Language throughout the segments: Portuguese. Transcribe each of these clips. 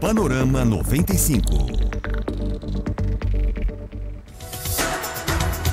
Panorama 95.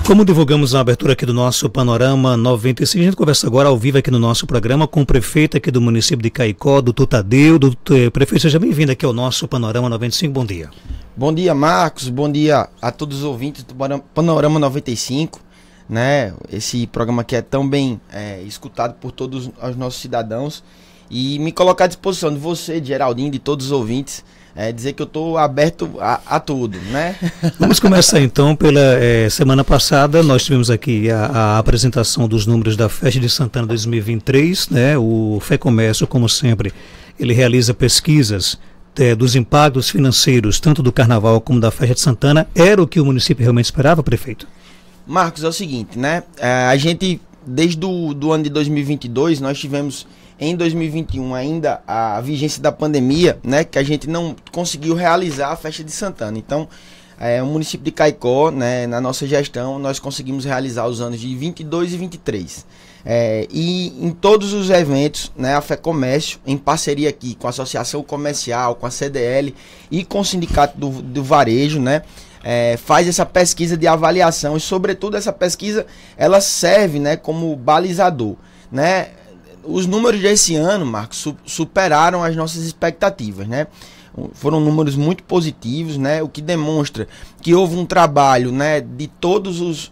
Como divulgamos na abertura aqui do nosso Panorama 95, a gente conversa agora ao vivo aqui no nosso programa com o prefeito aqui do município de Caicó, do Tutadeu. Do, eh, prefeito, seja bem-vindo aqui ao nosso Panorama 95. Bom dia. Bom dia, Marcos. Bom dia a todos os ouvintes do Panorama 95. Né? Esse programa que é tão bem é, escutado por todos os nossos cidadãos e me colocar à disposição de você, de Geraldinho, de todos os ouvintes. É dizer que eu estou aberto a, a, tudo, né? Vamos começar então pela é, semana passada nós tivemos aqui a, a, apresentação dos números da Festa de Santana 2023, né? O Fé Comércio, como sempre, ele realiza pesquisas é, dos impactos financeiros tanto do Carnaval como da Festa de Santana. Era o que o município realmente esperava, prefeito? Marcos, é o seguinte, né? É, a gente desde o ano de 2022 nós tivemos em 2021 ainda a vigência da pandemia, né, que a gente não conseguiu realizar a festa de Santana. Então, é, o município de Caicó, né, na nossa gestão, nós conseguimos realizar os anos de 22 e 23. É, e em todos os eventos, né, a FEComércio, em parceria aqui com a Associação Comercial, com a CDL e com o Sindicato do, do Varejo, né, é, faz essa pesquisa de avaliação e, sobretudo, essa pesquisa ela serve né, como balizador. Né? os números desse ano, Marcos, superaram as nossas expectativas, né? Foram números muito positivos, né? O que demonstra que houve um trabalho, né, de todos os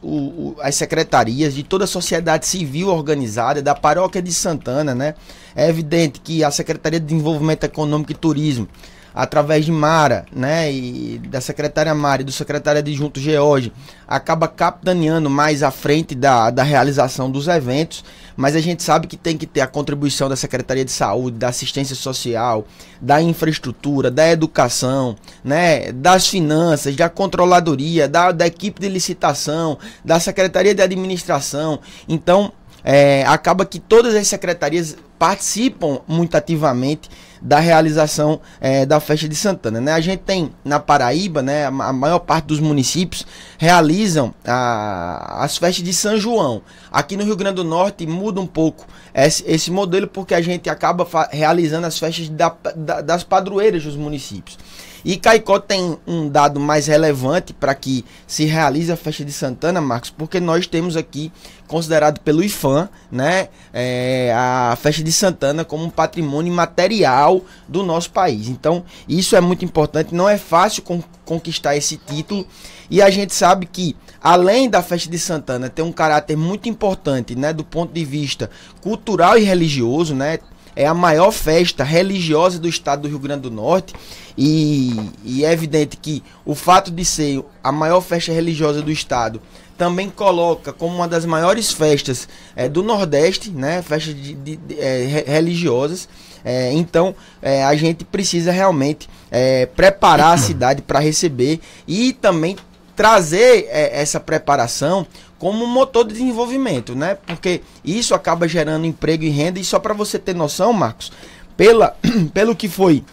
as secretarias, de toda a sociedade civil organizada, da paróquia de Santana, né? É evidente que a Secretaria de Desenvolvimento Econômico e Turismo através de Mara, né, e da secretária Mara e do secretário adjunto George, acaba capitaneando mais à frente da, da realização dos eventos, mas a gente sabe que tem que ter a contribuição da Secretaria de Saúde, da Assistência Social, da infraestrutura, da educação, né, das finanças, da controladoria, da, da equipe de licitação, da Secretaria de Administração. Então, é, acaba que todas as secretarias participam muito ativamente da realização é, da festa de Santana. Né? A gente tem na Paraíba, né, a maior parte dos municípios realizam a, as festas de São João. Aqui no Rio Grande do Norte muda um pouco esse, esse modelo porque a gente acaba realizando as festas da, da, das padroeiras dos municípios. E Caicó tem um dado mais relevante para que se realize a festa de Santana, Marcos, porque nós temos aqui, considerado pelo IFAM, né, é, a festa de Santana como um patrimônio material do nosso país. Então, isso é muito importante, não é fácil con conquistar esse título. E a gente sabe que, além da festa de Santana ter um caráter muito importante, né, do ponto de vista cultural e religioso, né, é a maior festa religiosa do estado do Rio Grande do Norte. E, e, é evidente que o fato de ser a maior festa religiosa do estado também coloca como uma das maiores festas é, do Nordeste, né? Festas de, de, de, é, religiosas. É, então é, a gente precisa realmente é, preparar a cidade para receber e também trazer é, essa preparação como um motor de desenvolvimento, né? Porque isso acaba gerando emprego e renda. E só para você ter noção, Marcos, pela, pelo que foi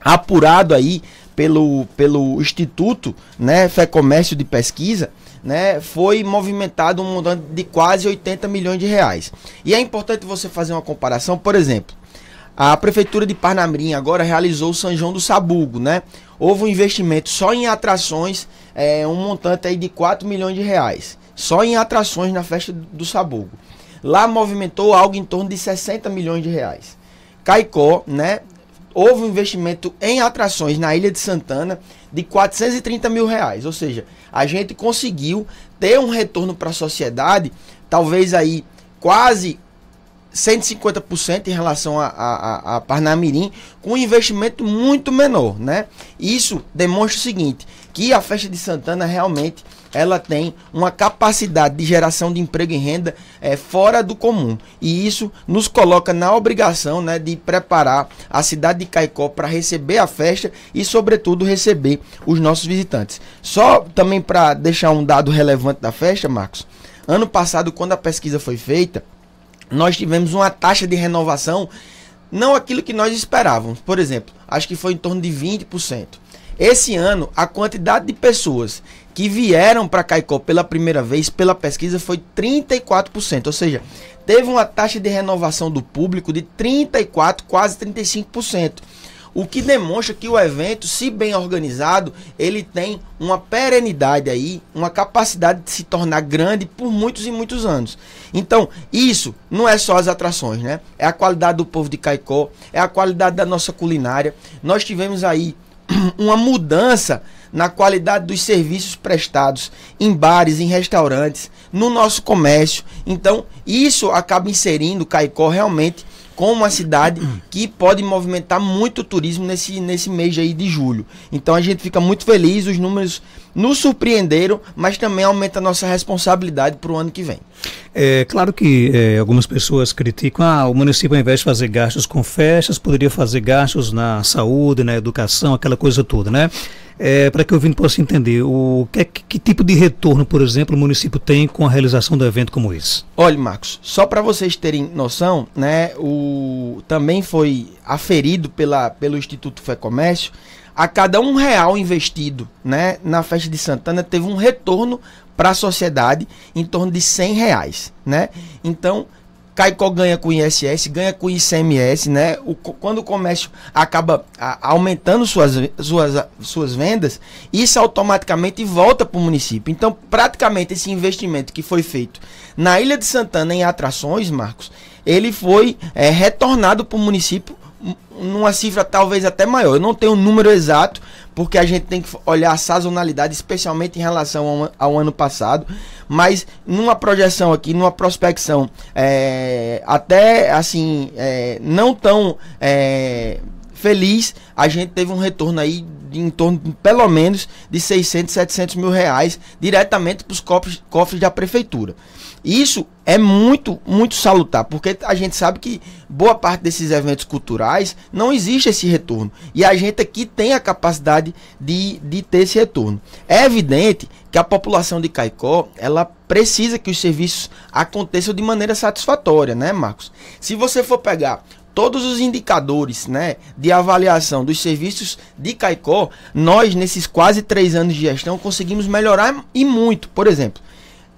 apurado aí pelo, pelo Instituto né, Fé Comércio de Pesquisa, né, foi movimentado um montante de quase 80 milhões de reais. E é importante você fazer uma comparação, por exemplo, a prefeitura de Parnamirim agora realizou o São João do Sabugo, né? Houve um investimento só em atrações é, um montante aí de 4 milhões de reais, só em atrações na festa do Sabugo. Lá movimentou algo em torno de 60 milhões de reais. Caicó, né? Houve um investimento em atrações na Ilha de Santana de 430 mil reais. Ou seja, a gente conseguiu ter um retorno para a sociedade, talvez aí quase 150% em relação a, a, a, Parnamirim, com um investimento muito menor, né? Isso demonstra o seguinte, que a festa de Santana realmente ela tem uma capacidade de geração de emprego e renda é, fora do comum. E isso nos coloca na obrigação né, de preparar a cidade de Caicó para receber a festa e, sobretudo, receber os nossos visitantes. Só também para deixar um dado relevante da festa, Marcos, ano passado, quando a pesquisa foi feita, nós tivemos uma taxa de renovação não aquilo que nós esperávamos. Por exemplo, acho que foi em torno de 20%. Esse ano, a quantidade de pessoas que vieram para Caicó pela primeira vez pela pesquisa foi 34%, ou seja, teve uma taxa de renovação do público de 34, quase 35%. O que demonstra que o evento, se bem organizado, ele tem uma perenidade aí, uma capacidade de se tornar grande por muitos e muitos anos. Então, isso não é só as atrações, né? É a qualidade do povo de Caicó, é a qualidade da nossa culinária. Nós tivemos aí uma mudança na qualidade dos serviços prestados em bares, em restaurantes, no nosso comércio. Então, isso acaba inserindo o Caicó realmente como uma cidade que pode movimentar muito turismo nesse, nesse mês aí de julho. Então a gente fica muito feliz, os números nos surpreenderam, mas também aumenta a nossa responsabilidade para o ano que vem. É claro que é, algumas pessoas criticam, ah, o município ao invés de fazer gastos com festas, poderia fazer gastos na saúde, na educação, aquela coisa toda, né? é, para que o ouvinte possa entender, o é que, que, tipo de retorno, por exemplo, o município tem com a realização do evento como esse? Olha, Marcos, só para vocês terem noção, né, o, também foi aferido pela, pelo Instituto Fé Comércio, a cada um real investido né, na festa de Santana teve um retorno para a sociedade em torno de 100 reais, né? Então Caicó ganha com ISS, ganha com ICMS, né? O, quando o comércio acaba a, aumentando suas, suas, suas vendas, isso automaticamente volta para o município. Então, praticamente esse investimento que foi feito na Ilha de Santana em atrações, Marcos, ele foi é, retornado para o município numa cifra talvez até maior. Eu não tenho o um número exato, porque a gente tem que olhar a sazonalidade, especialmente em relação ao, ao ano passado. Mas numa projeção aqui, numa prospecção, é, até assim, é, não tão. É, feliz, a gente teve um retorno aí de em torno, de, pelo menos, de 600, 700 mil reais diretamente para os cofres, cofres da prefeitura. Isso é muito, muito salutar, porque a gente sabe que boa parte desses eventos culturais não existe esse retorno. E a gente aqui tem a capacidade de, de ter esse retorno. É evidente que a população de Caicó, ela precisa que os serviços aconteçam de maneira satisfatória, né, Marcos? Se você for pegar todos os indicadores né, de avaliação dos serviços de Caicó, nós, nesses quase três anos de gestão, conseguimos melhorar e muito. Por exemplo,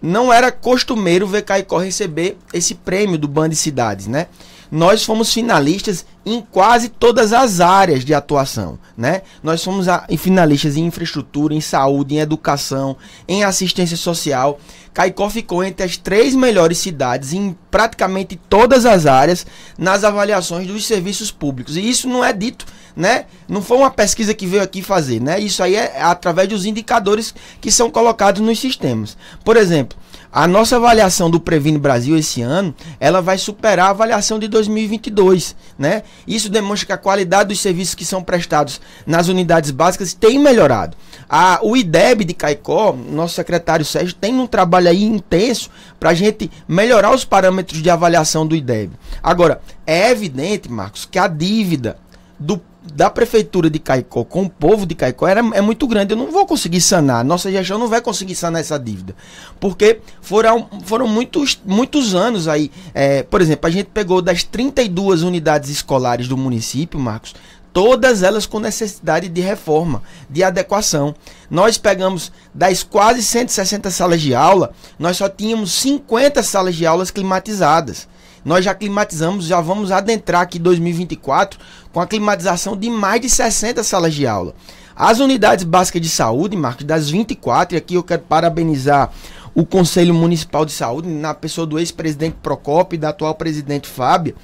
não era costumeiro ver Caicó receber esse prêmio do de Cidades, né? Nós fomos finalistas em quase todas as áreas de atuação, né? Nós fomos finalistas em infraestrutura, em saúde, em educação, em assistência social. Caicó ficou entre as três melhores cidades em praticamente todas as áreas nas avaliações dos serviços públicos. E isso não é dito, né? Não foi uma pesquisa que veio aqui fazer, né? Isso aí é através dos indicadores que são colocados nos sistemas. Por exemplo, a nossa avaliação do Previne Brasil esse ano, ela vai superar a avaliação de 2022, né? Isso demonstra que a qualidade dos serviços que são prestados nas unidades básicas tem melhorado. A, o IDEB de Caicó, nosso secretário Sérgio, tem um trabalho aí intenso para a gente melhorar os parâmetros de avaliação do IDEB. Agora, é evidente, Marcos, que a dívida do da prefeitura de Caicó com o povo de Caicó era, é muito grande. Eu não vou conseguir sanar. Nossa gestão não vai conseguir sanar essa dívida. Porque foram, foram muitos, muitos anos aí. É, por exemplo, a gente pegou das 32 unidades escolares do município, Marcos, todas elas com necessidade de reforma, de adequação. Nós pegamos das quase 160 salas de aula, nós só tínhamos 50 salas de aulas climatizadas. Nós já climatizamos, já vamos adentrar aqui 2024 com a climatização de mais de 60 salas de aula. As unidades básicas de saúde, Marcos, das 24, e aqui eu quero parabenizar o Conselho Municipal de Saúde, na pessoa do ex-presidente procop e da atual presidente Fábio,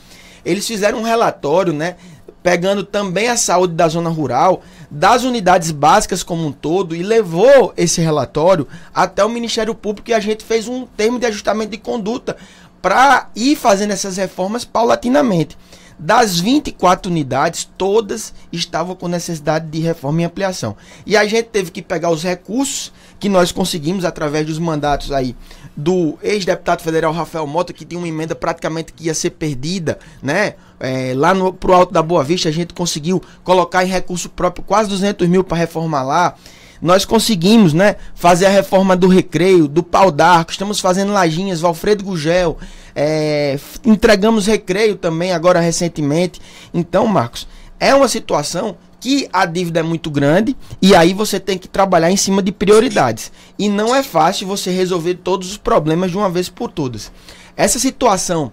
eles fizeram um relatório, né? Pegando também a saúde da zona rural, das unidades básicas como um todo, e levou esse relatório até o Ministério Público e a gente fez um termo de ajustamento de conduta para ir fazendo essas reformas paulatinamente. Das 24 unidades, todas estavam com necessidade de reforma e ampliação. E a gente teve que pegar os recursos que nós conseguimos através dos mandatos aí do ex-deputado federal Rafael Mota, que tinha uma emenda praticamente que ia ser perdida, né? É, lá no, pro Alto da Boa Vista a gente conseguiu colocar em recurso próprio quase 200 mil para reformar lá nós conseguimos, né, fazer a reforma do recreio, do pau d'arco, estamos fazendo lajinhas, Valfredo Gugel, é, entregamos recreio também agora recentemente. Então, Marcos, é uma situação que a dívida é muito grande e aí você tem que trabalhar em cima de prioridades. E não é fácil você resolver todos os problemas de uma vez por todas. Essa situação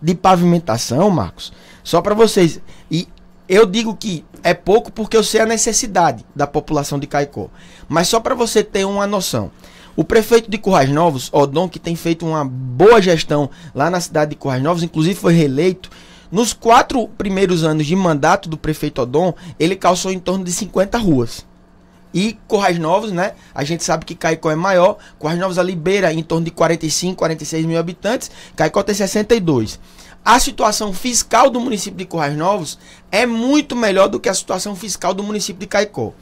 de pavimentação, Marcos, só para vocês. E eu digo que é pouco porque eu sei a necessidade da população de Caicó. Mas só para você ter uma noção. O prefeito de Currais Novos, Odon, que tem feito uma boa gestão lá na cidade de Currais Novos, inclusive foi reeleito. Nos quatro primeiros anos de mandato do prefeito Odon, ele calçou em torno de 50 ruas. E Corrais Novos, né? A gente sabe que Caicó é maior. Corrais Novos ali beira em torno de 45, 46 mil habitantes. Caicó tem 62 a situação fiscal do município de Currais Novos é muito melhor do que a situação fiscal do município de Caicó.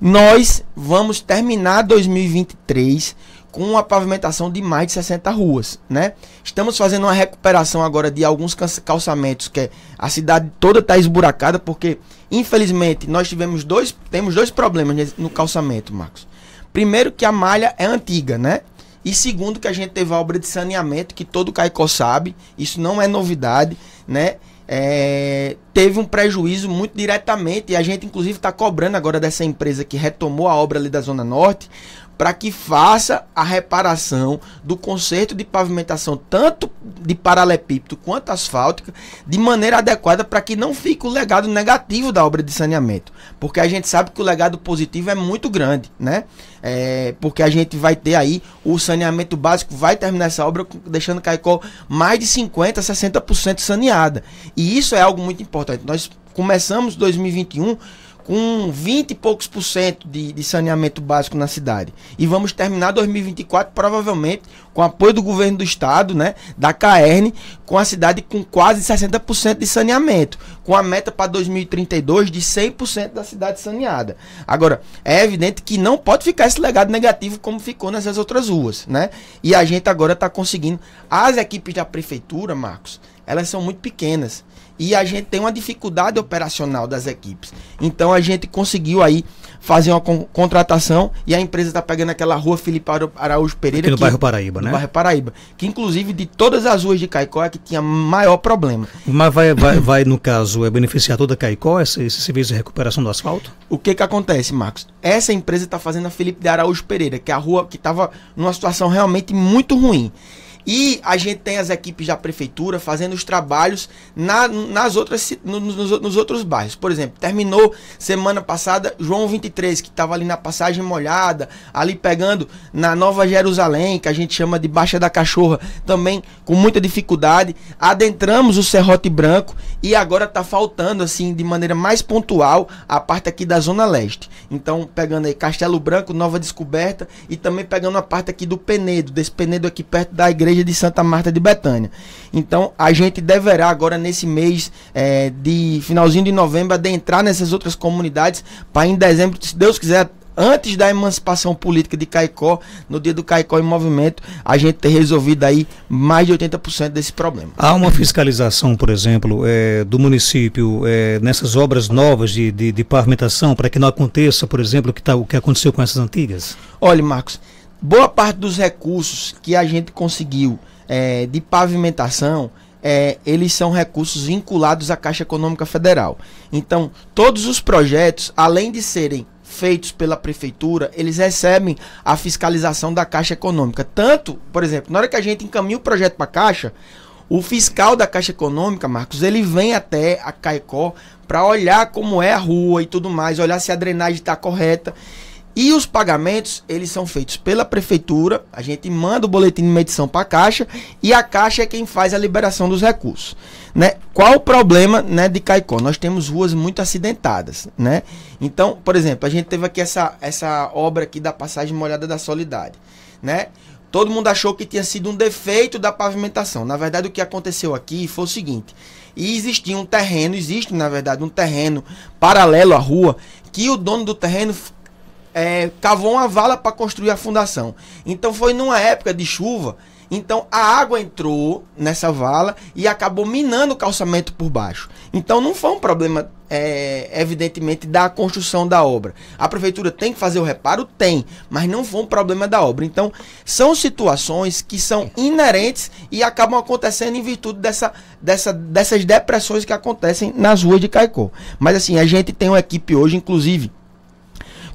Nós vamos terminar 2023 com uma pavimentação de mais de 60 ruas, né? Estamos fazendo uma recuperação agora de alguns calçamentos que a cidade toda está esburacada porque infelizmente nós tivemos dois temos dois problemas no calçamento, Marcos. Primeiro que a malha é antiga, né? E segundo, que a gente teve a obra de saneamento, que todo Caicó sabe, isso não é novidade, né? É, teve um prejuízo muito diretamente, e a gente inclusive está cobrando agora dessa empresa que retomou a obra ali da Zona Norte, para que faça a reparação do conserto de pavimentação, tanto de paralepípedo quanto asfáltica, de maneira adequada para que não fique o legado negativo da obra de saneamento. Porque a gente sabe que o legado positivo é muito grande, né? É, porque a gente vai ter aí o saneamento básico, vai terminar essa obra deixando Caicó mais de 50%, 60% saneada. E isso é algo muito importante. Nós começamos 2021 com 20 e poucos por cento de, de, saneamento básico na cidade. E vamos terminar 2024 provavelmente com apoio do governo do estado, né, da CAERN, com a cidade com quase 60% de saneamento, com a meta para 2032 de 100% da cidade saneada. Agora, é evidente que não pode ficar esse legado negativo como ficou nessas outras ruas, né? E a gente agora está conseguindo as equipes da prefeitura, Marcos, elas são muito pequenas e a gente tem uma dificuldade operacional das equipes. Então a gente conseguiu aí fazer uma con contratação e a empresa está pegando aquela rua Felipe Araújo Pereira. Aqui no que, bairro Paraíba, né? No bairro Paraíba. Que inclusive de todas as ruas de Caicó é que tinha maior problema. Mas vai, vai, vai no caso, é beneficiar toda Caicó esse, esse serviço de recuperação do asfalto? O que que acontece, Marcos? Essa empresa está fazendo a Felipe de Araújo Pereira, que é a rua que estava numa situação realmente muito ruim. E a gente tem as equipes da prefeitura fazendo os trabalhos na, nas outras, nos, nos, outros bairros. Por exemplo, terminou semana passada João 23, que estava ali na passagem molhada, ali pegando na Nova Jerusalém, que a gente chama de Baixa da Cachorra, também com muita dificuldade. Adentramos o Serrote Branco e agora está faltando, assim, de maneira mais pontual, a parte aqui da Zona Leste. Então, pegando aí Castelo Branco, Nova Descoberta e também pegando a parte aqui do Penedo, desse Penedo aqui perto da igreja igreja de Santa Marta de Betânia. Então, a gente deverá agora nesse mês é, de finalzinho de novembro adentrar nessas outras comunidades para em dezembro, se Deus quiser, antes da emancipação política de Caicó, no dia do Caicó em movimento, a gente ter resolvido aí mais de 80% desse problema. Há uma fiscalização, por exemplo, é, do município é, nessas obras novas de, de, de pavimentação para que não aconteça, por exemplo, o que, tá, o que aconteceu com essas antigas? Olha, Marcos, boa parte dos recursos que a gente conseguiu é, de pavimentação, é, eles são recursos vinculados à Caixa Econômica Federal. Então, todos os projetos, além de serem feitos pela prefeitura, eles recebem a fiscalização da Caixa Econômica. Tanto, por exemplo, na hora que a gente encaminha o projeto para a Caixa, o fiscal da Caixa Econômica, Marcos, ele vem até a Caicó para olhar como é a rua e tudo mais, olhar se a drenagem está correta. E os pagamentos, eles são feitos pela prefeitura, a gente manda o boletim de medição para a Caixa e a Caixa é quem faz a liberação dos recursos. Né? Qual o problema né, de Caicó? Nós temos ruas muito acidentadas. Né? Então, por exemplo, a gente teve aqui essa, essa obra aqui da passagem molhada da Solidariedade. Né? Todo mundo achou que tinha sido um defeito da pavimentação. Na verdade, o que aconteceu aqui foi o seguinte. existia um terreno, existe na verdade um terreno paralelo à rua, que o dono do terreno é, cavou uma vala para construir a fundação. Então foi numa época de chuva. Então a água entrou nessa vala e acabou minando o calçamento por baixo. Então não foi um problema, é, evidentemente, da construção da obra. A prefeitura tem que fazer o reparo? Tem, mas não foi um problema da obra. Então são situações que são inerentes e acabam acontecendo em virtude dessa, dessa, dessas depressões que acontecem nas ruas de Caicó. Mas assim, a gente tem uma equipe hoje, inclusive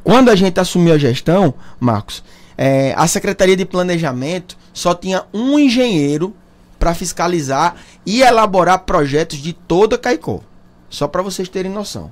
quando a gente assumiu a gestão, Marcos, é, a Secretaria de Planejamento só tinha um engenheiro para fiscalizar e elaborar projetos de toda Caicó. Só para vocês terem noção.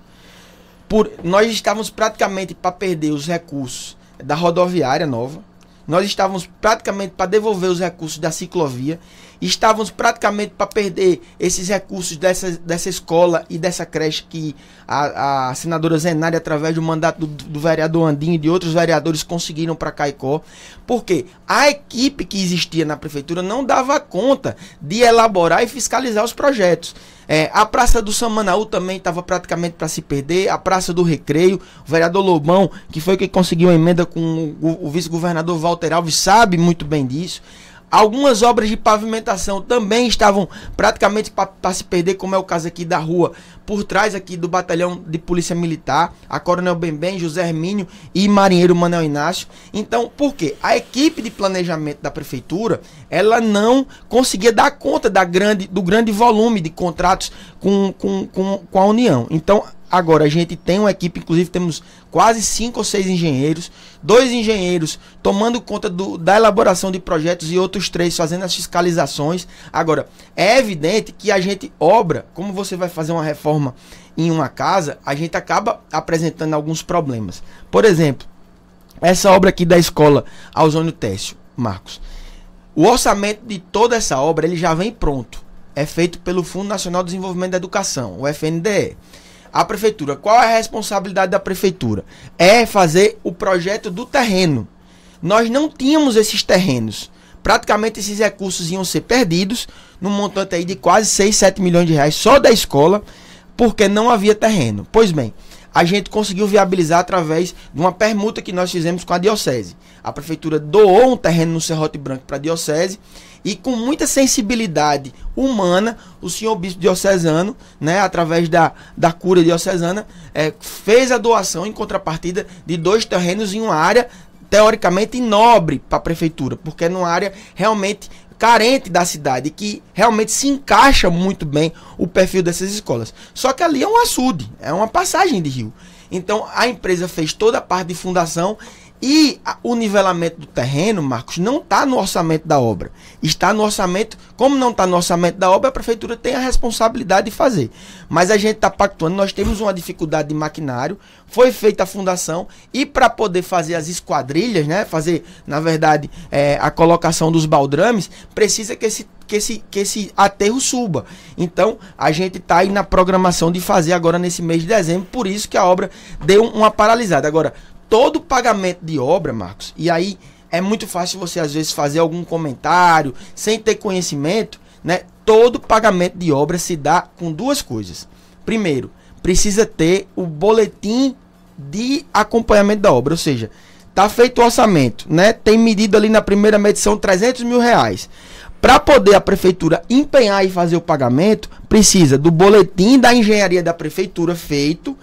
Por, nós estávamos praticamente para perder os recursos da rodoviária nova. Nós estávamos praticamente para devolver os recursos da ciclovia. Estávamos praticamente para perder esses recursos dessa, dessa escola e dessa creche que a, a senadora Zenari, através do mandato do, do vereador Andinho e de outros vereadores, conseguiram para Caicó. Porque a equipe que existia na prefeitura não dava conta de elaborar e fiscalizar os projetos. É, a Praça do Samanaú também estava praticamente para se perder. A Praça do Recreio, o vereador Lobão, que foi quem conseguiu a emenda com o, o vice-governador Walter Alves, sabe muito bem disso. Algumas obras de pavimentação também estavam praticamente para se perder, como é o caso aqui da rua, por trás aqui do batalhão de polícia militar, a Coronel Bembem, José Hermínio e Marinheiro Manuel Inácio. Então, por quê? A equipe de planejamento da prefeitura, ela não conseguia dar conta da grande, do grande volume de contratos com, com, com, com a União. Então, agora a gente tem uma equipe, inclusive temos quase cinco ou seis engenheiros, dois engenheiros tomando conta do, da elaboração de projetos e outros três fazendo as fiscalizações. Agora, é evidente que a gente obra, como você vai fazer uma reforma em uma casa, a gente acaba apresentando alguns problemas. Por exemplo, essa obra aqui da escola Ausônio Técio, Marcos. O orçamento de toda essa obra ele já vem pronto. É feito pelo Fundo Nacional de Desenvolvimento da Educação, o FNDE. A prefeitura, qual é a responsabilidade da prefeitura? É fazer o projeto do terreno. Nós não tínhamos esses terrenos. Praticamente esses recursos iam ser perdidos, num montante aí de quase 6, 7 milhões de reais só da escola, porque não havia terreno. Pois bem, a gente conseguiu viabilizar através de uma permuta que nós fizemos com a diocese. A prefeitura doou um terreno no Serrote Branco para a diocese e com muita sensibilidade humana, o senhor bispo diocesano, né, através da, da cura diocesana, é, fez a doação em contrapartida de dois terrenos em uma área teoricamente nobre para a prefeitura, porque é numa área realmente carente da cidade, que realmente se encaixa muito bem o perfil dessas escolas. Só que ali é um açude, é uma passagem de rio. Então a empresa fez toda a parte de fundação e o nivelamento do terreno, Marcos, não está no orçamento da obra. Está no orçamento. Como não está no orçamento da obra, a prefeitura tem a responsabilidade de fazer. Mas a gente está pactuando, nós temos uma dificuldade de maquinário, foi feita a fundação, e para poder fazer as esquadrilhas, né? Fazer, na verdade, é, a colocação dos baldrames, precisa que esse que esse, que esse aterro suba. Então, a gente está aí na programação de fazer agora nesse mês de dezembro, por isso que a obra deu uma paralisada. Agora, todo pagamento de obra, Marcos, e aí é muito fácil você às vezes fazer algum comentário sem ter conhecimento, né? Todo pagamento de obra se dá com duas coisas. Primeiro, precisa ter o boletim de acompanhamento da obra, ou seja, tá feito o orçamento, né? Tem medido ali na primeira medição 300 mil reais. Para poder a prefeitura empenhar e fazer o pagamento, precisa do boletim da engenharia da prefeitura feito,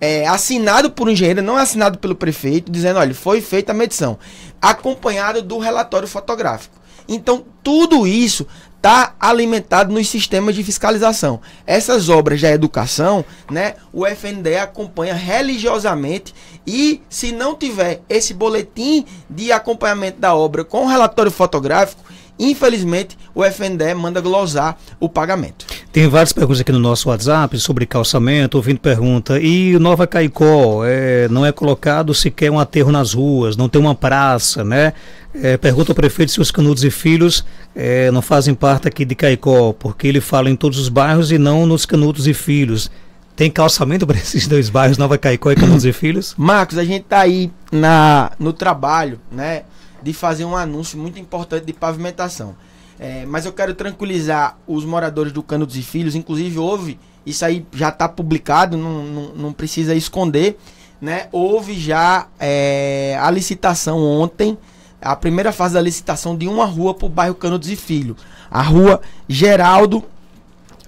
é, assinado por um engenheiro, não é assinado pelo prefeito, dizendo, olha, foi feita a medição, acompanhado do relatório fotográfico. Então, tudo isso está alimentado nos sistemas de fiscalização. Essas obras da educação, né, o FNDE acompanha religiosamente e se não tiver esse boletim de acompanhamento da obra com relatório fotográfico, Infelizmente, o FNDE manda glosar o pagamento. Tem várias perguntas aqui no nosso WhatsApp sobre calçamento. Ouvindo pergunta: e Nova Caicó é, não é colocado sequer um aterro nas ruas, não tem uma praça, né? É, pergunta ao prefeito se os Canudos e Filhos é, não fazem parte aqui de Caicó, porque ele fala em todos os bairros e não nos Canudos e Filhos. Tem calçamento para esses dois bairros, Nova Caicó e Canudos e Filhos? Marcos, a gente está aí na, no trabalho, né? de fazer um anúncio muito importante de pavimentação. É, mas eu quero tranquilizar os moradores do Canudos e Filhos, inclusive houve, isso aí já está publicado, não, não, não, precisa esconder, né? Houve já é, a licitação ontem, a primeira fase da licitação de uma rua para o bairro Canudos e Filhos. A rua Geraldo,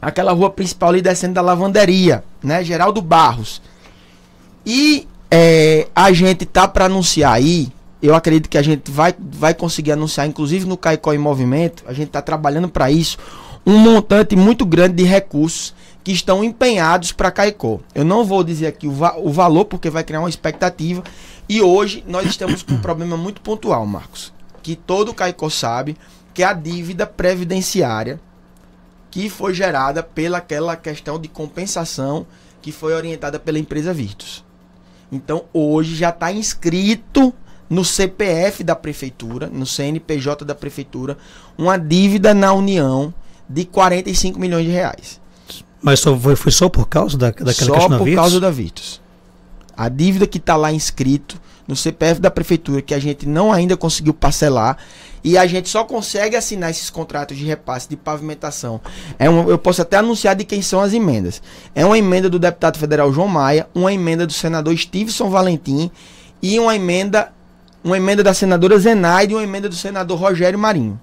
aquela rua principal ali descendo da lavanderia, né? Geraldo Barros. E é, a gente tá para anunciar aí eu acredito que a gente vai, vai conseguir anunciar, inclusive no Caicó em Movimento, a gente está trabalhando para isso, um montante muito grande de recursos que estão empenhados para Caicó. Eu não vou dizer aqui o, va o valor, porque vai criar uma expectativa. E hoje nós estamos com um problema muito pontual, Marcos, que todo Caicó sabe, que é a dívida previdenciária que foi gerada pelaquela questão de compensação que foi orientada pela empresa Virtus. Então hoje já está inscrito no CPF da prefeitura, no CNPJ da prefeitura, uma dívida na União de 45 milhões de reais. Mas só foi, foi só por causa da, daquela só questão da Só por causa da Vitos. A dívida que está lá inscrito no CPF da prefeitura, que a gente não ainda conseguiu parcelar, e a gente só consegue assinar esses contratos de repasse de pavimentação. É um, eu posso até anunciar de quem são as emendas. É uma emenda do deputado federal João Maia, uma emenda do senador Stevenson Valentim e uma emenda uma emenda da senadora Zenaide e uma emenda do senador Rogério Marinho.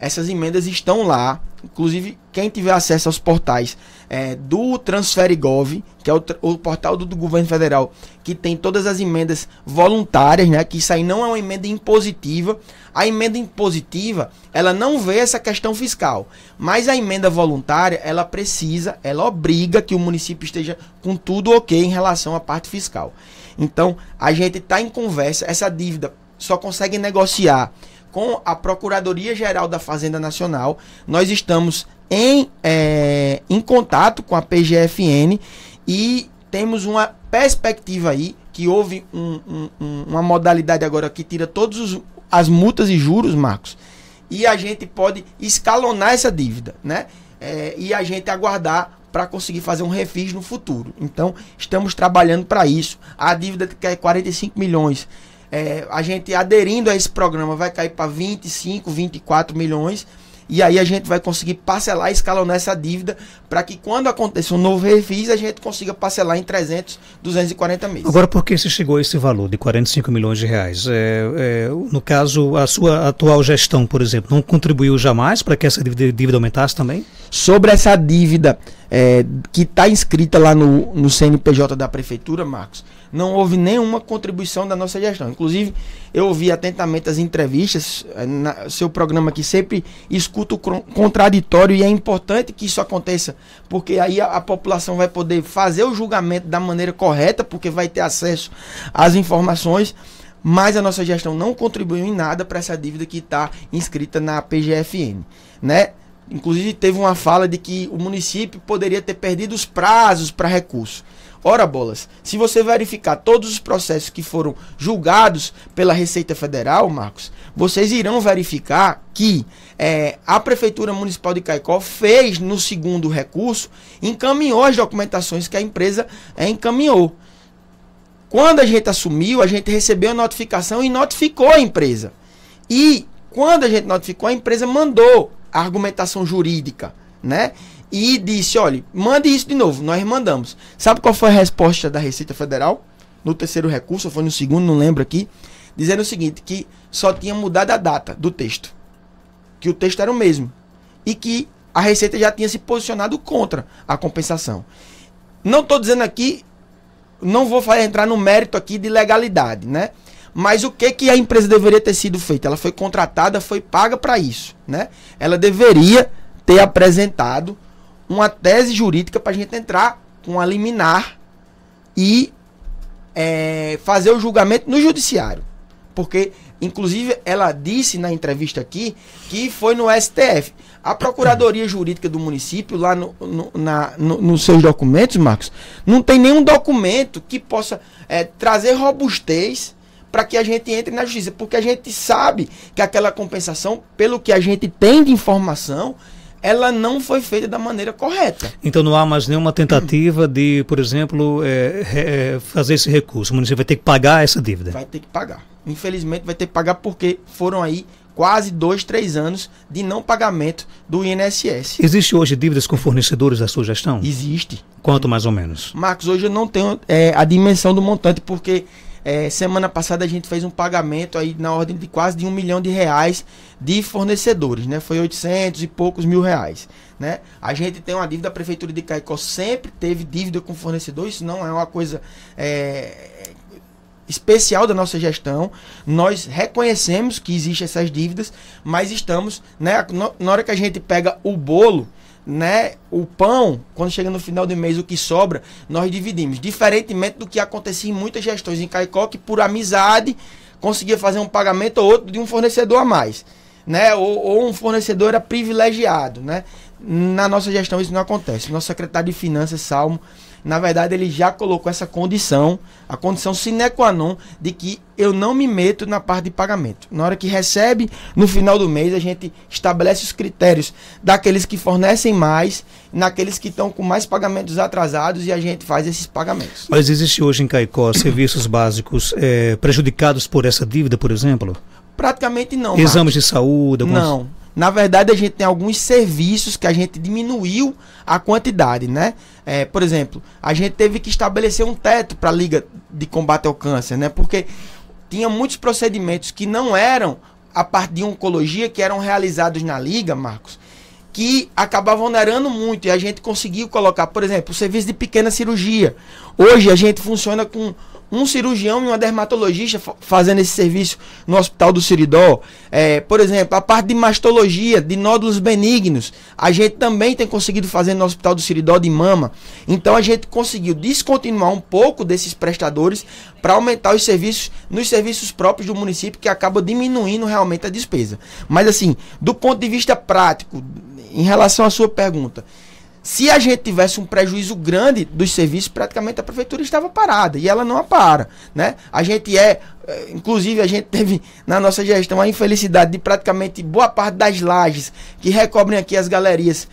Essas emendas estão lá. Inclusive, quem tiver acesso aos portais é, do Transferigov, que é o, o portal do, do, governo federal, que tem todas as emendas voluntárias, né? Que isso aí não é uma emenda impositiva. A emenda impositiva, ela não vê essa questão fiscal. Mas a emenda voluntária, ela precisa, ela obriga que o município esteja com tudo ok em relação à parte fiscal. Então, a gente está em conversa, essa dívida só consegue negociar com a Procuradoria Geral da Fazenda Nacional. Nós estamos em, é, em contato com a PGFN e temos uma perspectiva aí que houve um, um, uma modalidade agora que tira todas as multas e juros, Marcos, e a gente pode escalonar essa dívida, né? É, e a gente aguardar para conseguir fazer um refis no futuro. Então, estamos trabalhando para isso. A dívida que é 45 milhões. É, a gente aderindo a esse programa vai cair para 25, 24 milhões e aí a gente vai conseguir parcelar, escalonar essa dívida para que quando aconteça um novo refis, a gente consiga parcelar em 300, 240 meses. Agora, por que se chegou a esse valor de 45 milhões de reais? É, é, no caso, a sua atual gestão, por exemplo, não contribuiu jamais para que essa dívida, dívida, aumentasse também? Sobre essa dívida é, que está inscrita lá no, no CNPJ da Prefeitura, Marcos, não houve nenhuma contribuição da nossa gestão. Inclusive, eu ouvi atentamente as entrevistas, eh, na, seu programa que sempre escuto o contraditório e é importante que isso aconteça, porque aí a, a, população vai poder fazer o julgamento da maneira correta, porque vai ter acesso às informações. Mas a nossa gestão não contribuiu em nada para essa dívida que está inscrita na PGFN, né? Inclusive teve uma fala de que o município poderia ter perdido os prazos para recurso. Ora bolas, se você verificar todos os processos que foram julgados pela Receita Federal, Marcos, vocês irão verificar que é, a Prefeitura Municipal de Caicó fez no segundo recurso, encaminhou as documentações que a empresa é, encaminhou. Quando a gente assumiu, a gente recebeu a notificação e notificou a empresa. E quando a gente notificou, a empresa mandou a argumentação jurídica, né? e disse: olha, mande isso de novo. Nós mandamos. Sabe qual foi a resposta da Receita Federal? No terceiro recurso, foi no segundo, não lembro aqui. Dizendo o seguinte: que só tinha mudado a data do texto. Que o texto era o mesmo. E que a Receita já tinha se posicionado contra a compensação. Não estou dizendo aqui. Não vou entrar no mérito aqui de legalidade, né? Mas o que, que a empresa deveria ter sido feita? Ela foi contratada, foi paga para isso, né? Ela deveria ter apresentado uma tese jurídica para a gente entrar com a liminar e é, fazer o julgamento no judiciário. Porque, inclusive, ela disse na entrevista aqui que foi no STF. A Procuradoria Jurídica do município, lá no, no, na, no, nos seus documentos, Marcos, não tem nenhum documento que possa é, trazer robustez para que a gente entre na justiça. Porque a gente sabe que aquela compensação, pelo que a gente tem de informação, ela não foi feita da maneira correta. Então não há mais nenhuma tentativa de, por exemplo, é, é, fazer esse recurso. O município vai ter que pagar essa dívida. Vai ter que pagar. Infelizmente vai ter que pagar porque foram aí quase dois, três anos de não pagamento do INSS. Existe hoje dívidas com fornecedores da sua gestão? Existe. Quanto mais ou menos? Marcos, hoje eu não tenho é, a dimensão do montante porque é, semana passada a gente fez um pagamento aí na ordem de quase de um milhão de reais de fornecedores, né? Foi 800 e poucos mil reais, né? A gente tem uma dívida, a Prefeitura de Caicó sempre teve dívida com fornecedores, isso não é uma coisa é, especial da nossa gestão. Nós reconhecemos que existem essas dívidas, mas estamos, né? Na hora que a gente pega o bolo né, o pão, quando chega no final do mês, o que sobra, nós dividimos. Diferentemente do que acontecia em muitas gestões em Caicó, que por amizade conseguia fazer um pagamento ou outro de um fornecedor a mais. Né, ou, ou um fornecedor era privilegiado. Né? Na nossa gestão isso não acontece. Nosso secretário de Finanças, Salmo, na verdade ele já colocou essa condição, a condição sine qua non de que eu não me meto na parte de pagamento. Na hora que recebe, no final do mês, a gente estabelece os critérios daqueles que fornecem mais, naqueles que estão com mais pagamentos atrasados e a gente faz esses pagamentos. Mas existe hoje em Caicó serviços básicos é, prejudicados por essa dívida, por exemplo? Praticamente não. Exames Marcos. de saúde? Algumas... Não na verdade, a gente tem alguns serviços que a gente diminuiu a quantidade, né? É, por exemplo, a gente teve que estabelecer um teto para a Liga de Combate ao Câncer, né? Porque tinha muitos procedimentos que não eram a parte de oncologia que eram realizados na Liga, Marcos, que acabavam onerando muito e a gente conseguiu colocar, por exemplo, o serviço de pequena cirurgia. Hoje a gente funciona com um cirurgião e uma dermatologista fazendo esse serviço no Hospital do Siridó. É, por exemplo, a parte de mastologia, de nódulos benignos, a gente também tem conseguido fazer no Hospital do Siridó de mama. Então a gente conseguiu descontinuar um pouco desses prestadores para aumentar os serviços nos serviços próprios do município, que acaba diminuindo realmente a despesa. Mas assim, do ponto de vista prático, em relação à sua pergunta, se a gente tivesse um prejuízo grande dos serviços, praticamente a prefeitura estava parada e ela não a para, né? A gente é é, inclusive, a gente teve na nossa gestão a infelicidade de praticamente boa parte das lajes que recobrem aqui as galerias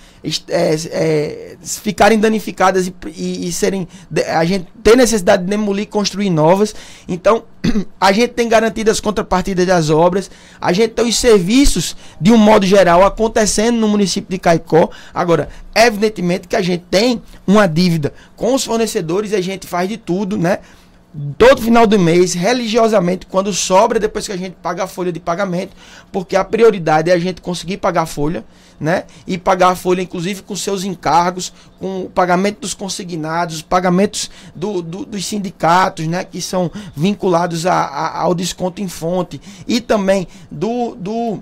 é, é, ficarem danificadas e, e, e, serem. A gente tem necessidade de demolir e construir novas. Então, a gente tem garantido as contrapartidas das obras. A gente tem os serviços, de um modo geral, acontecendo no município de Caicó. Agora, evidentemente que a gente tem uma dívida com os fornecedores e a gente faz de tudo, né? todo final do mês, religiosamente, quando sobra, depois que a gente paga a folha de pagamento, porque a prioridade é a gente conseguir pagar a folha, né? E pagar a folha, inclusive, com seus encargos, com o pagamento dos consignados, os pagamentos do, do, dos sindicatos, né? Que são vinculados a, a, ao desconto em fonte, e também do. do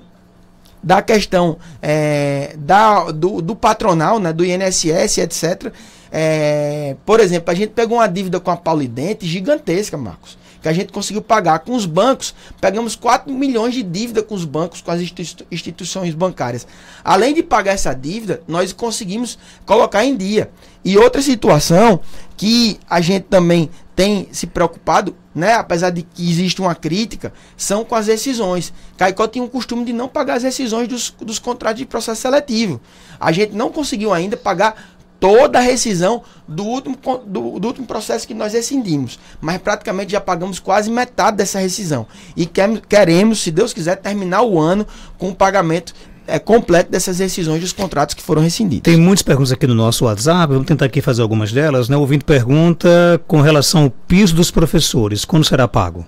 da questão é, da, do, do patronal, né, do INSS, etc é, por exemplo, a gente pegou uma dívida com a Paulidente gigantesca, Marcos, que a gente conseguiu pagar com os bancos. Pegamos 4 milhões de dívida com os bancos, com as instituições bancárias. Além de pagar essa dívida, nós conseguimos colocar em dia. E outra situação que a gente também tem se preocupado, né, apesar de que existe uma crítica, são com as rescisões. Caicó tinha um costume de não pagar as rescisões dos, dos contratos de processo seletivo. A gente não conseguiu ainda pagar toda a rescisão do último, do, do, último processo que nós rescindimos. Mas praticamente já pagamos quase metade dessa rescisão. E queremos, se Deus quiser, terminar o ano com o pagamento é, completo dessas rescisões dos contratos que foram rescindidos. Tem muitas perguntas aqui no nosso WhatsApp, vamos tentar aqui fazer algumas delas. Né? pergunta com relação ao piso dos professores, quando será pago?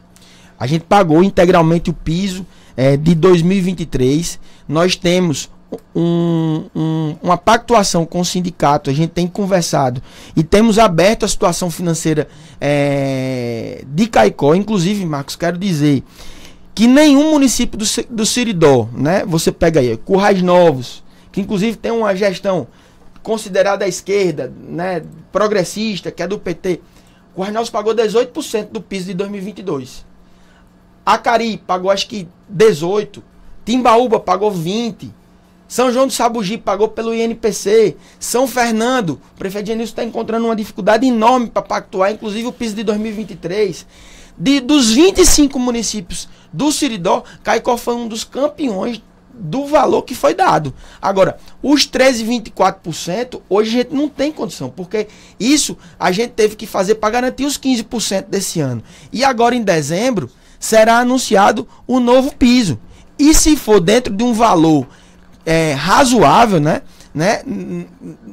A gente pagou integralmente o piso é, de 2023. Nós temos um, um, uma pactuação com o sindicato, a gente tem conversado e temos aberto a situação financeira é, de Caicó. Inclusive, Marcos, quero dizer que nenhum município do, do Siridó, né? Você pega aí, Currais Novos, que inclusive tem uma gestão considerada à esquerda, né? Progressista, que é do PT. Currais Novos pagou 18% do piso de 2022. Acari pagou acho que 18%. Timbaúba pagou 20%. São João do Sabugi pagou pelo INPC. São Fernando, o prefeito Genilson está encontrando uma dificuldade enorme para pactuar, inclusive o piso de 2023. De, dos 25 municípios do Siridó, Caicó foi um dos campeões do valor que foi dado. Agora, os 13,24%, hoje a gente não tem condição, porque isso a gente teve que fazer para garantir os 15% desse ano. E agora em dezembro será anunciado o novo piso. E se for dentro de um valor é, razoável, né? né?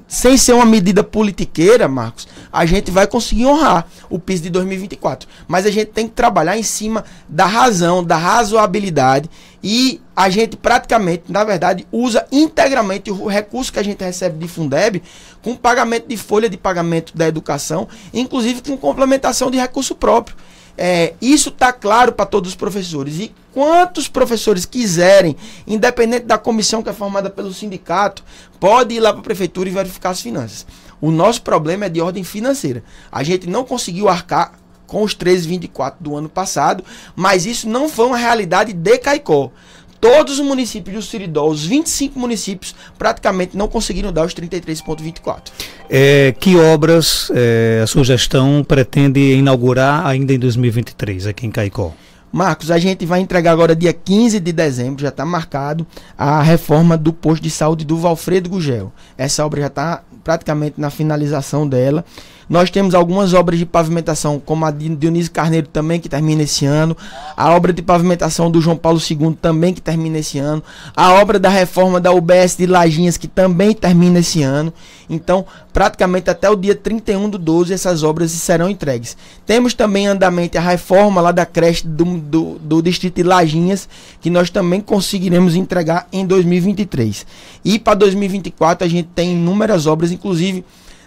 Sem ser uma medida politiqueira, Marcos, a gente vai conseguir honrar o PIS de 2024. Mas a gente tem que trabalhar em cima da razão, da razoabilidade e a gente praticamente, na verdade, usa integralmente o recurso que a gente recebe de Fundeb com pagamento de folha de pagamento da educação, inclusive com complementação de recurso próprio. É, isso está claro para todos os professores. E quantos professores quiserem, independente da comissão que é formada pelo sindicato, pode ir lá para a prefeitura e verificar as finanças. O nosso problema é de ordem financeira. A gente não conseguiu arcar com os 13,24 do ano passado, mas isso não foi uma realidade de Caicó todos os municípios do Siridó, os 25 municípios, praticamente não conseguiram dar os 33,24. É, que obras é, a sua gestão pretende inaugurar ainda em 2023 aqui em Caicó? Marcos, a gente vai entregar agora dia 15 de dezembro, já está marcado, a reforma do posto de saúde do Valfredo Gugel. Essa obra já está praticamente na finalização dela. Nós temos algumas obras de pavimentação, como a de Dionísio Carneiro também, que termina esse ano. A obra de pavimentação do João Paulo II também, que termina esse ano. A obra da reforma da UBS de Lajinhas, que também termina esse ano. Então, praticamente até o dia 31 do 12, essas obras serão entregues. Temos também em andamento a reforma lá da creche do, do, do distrito de Lajinhas, que nós também conseguiremos entregar em 2023. E para 2024 a gente tem inúmeras obras, inclusive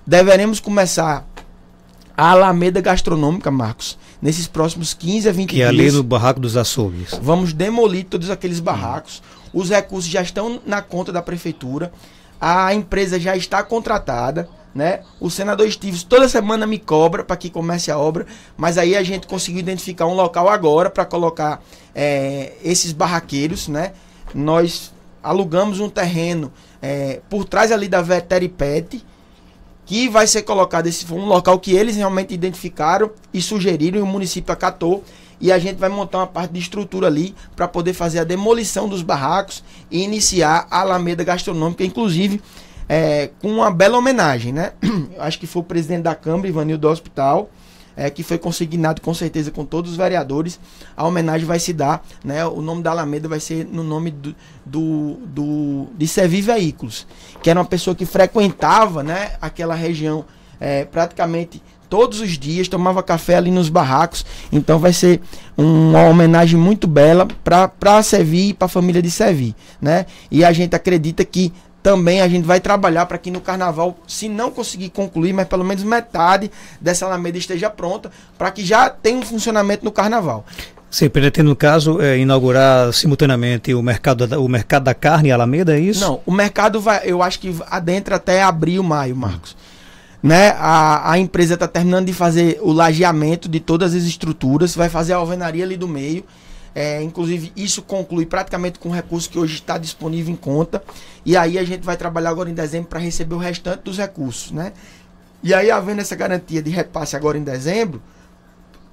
deveremos começar a Alameda Gastronômica, Marcos, nesses próximos 15 a 20 que dias. Que é ali no Barraco dos Açougues. Vamos demolir todos aqueles barracos. Hum. Os recursos já estão na conta da prefeitura. A empresa já está contratada. Né? O senador Stives toda semana me cobra para que comece a obra, mas aí a gente conseguiu identificar um local agora para colocar é, esses barraqueiros, né? Nós alugamos um terreno é, por trás ali da Veteripet, que vai ser colocado esse foi um local que eles realmente identificaram e sugeriram e o município acatou e a gente vai montar uma parte de estrutura ali para poder fazer a demolição dos barracos e iniciar a Alameda Gastronômica, inclusive é, com uma bela homenagem, né? Acho que foi o presidente da Câmara, Ivanildo do Hospital, é, que foi consignado com certeza com todos os vereadores. A homenagem vai se dar, né? O nome da Alameda vai ser no nome do, do, do de Servi Veículos, que era uma pessoa que frequentava, né? Aquela região é, praticamente todos os dias, tomava café ali nos barracos. Então vai ser uma homenagem muito bela para servir e para a família de Servi, né? E a gente acredita que também a gente vai trabalhar para que no carnaval, se não conseguir concluir, mas pelo menos metade dessa alameda esteja pronta, para que já tenha um funcionamento no carnaval. Você pretende, no caso, é, inaugurar simultaneamente o mercado, da, o mercado da carne e Alameda, é isso? Não, o mercado vai, eu acho que adentra até abril, maio, Marcos. Né? A, a empresa está terminando de fazer o lajeamento de todas as estruturas, vai fazer a alvenaria ali do meio. É, inclusive, isso conclui praticamente com o recurso que hoje está disponível em conta. E aí a gente vai trabalhar agora em dezembro para receber o restante dos recursos, né? E aí, havendo essa garantia de repasse agora em dezembro,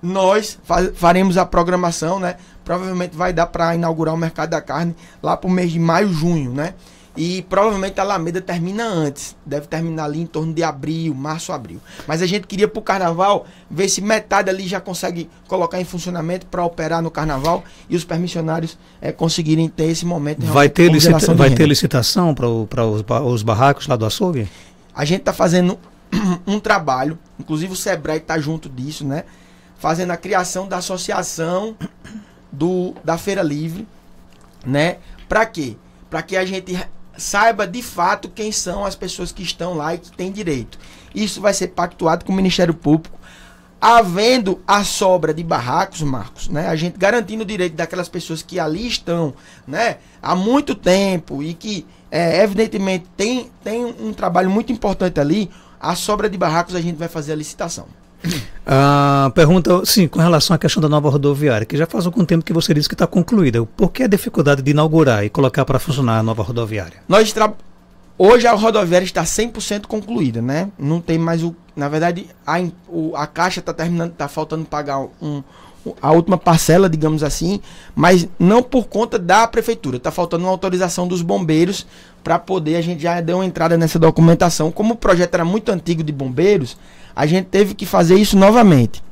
nós faremos a programação, né? Provavelmente vai dar para inaugurar o mercado da carne lá para o mês de maio, junho, né? E provavelmente a Alameda termina antes. Deve terminar ali em torno de abril, março, abril. Mas a gente queria pro carnaval ver se metade ali já consegue colocar em funcionamento para operar no carnaval e os permissionários é, conseguirem ter esse momento. Vai ter, licita vai ter licitação para os, os barracos lá do açougue? A gente está fazendo um trabalho, inclusive o Sebrae está junto disso, né? Fazendo a criação da associação do, da Feira Livre, né? Para quê? Para que a gente saiba de fato quem são as pessoas que estão lá e que têm direito. Isso vai ser pactuado com o Ministério Público. Havendo a sobra de barracos, Marcos, né? A gente garantindo o direito daquelas pessoas que ali estão, né? Há muito tempo e que, é, evidentemente, tem, tem um trabalho muito importante ali. A sobra de barracos a gente vai fazer a licitação. A pergunta, sim, com relação à questão da nova rodoviária, que já faz algum tempo que você disse que está concluída. Por que a dificuldade de inaugurar e colocar para funcionar a nova rodoviária? Nós tra... Hoje a rodoviária está 100% concluída, né? Não tem mais o. Na verdade, a, o, a caixa está terminando, está faltando pagar um, a última parcela, digamos assim, mas não por conta da prefeitura. Está faltando uma autorização dos bombeiros para poder a gente já dar uma entrada nessa documentação. Como o projeto era muito antigo de bombeiros, a gente teve que fazer isso novamente.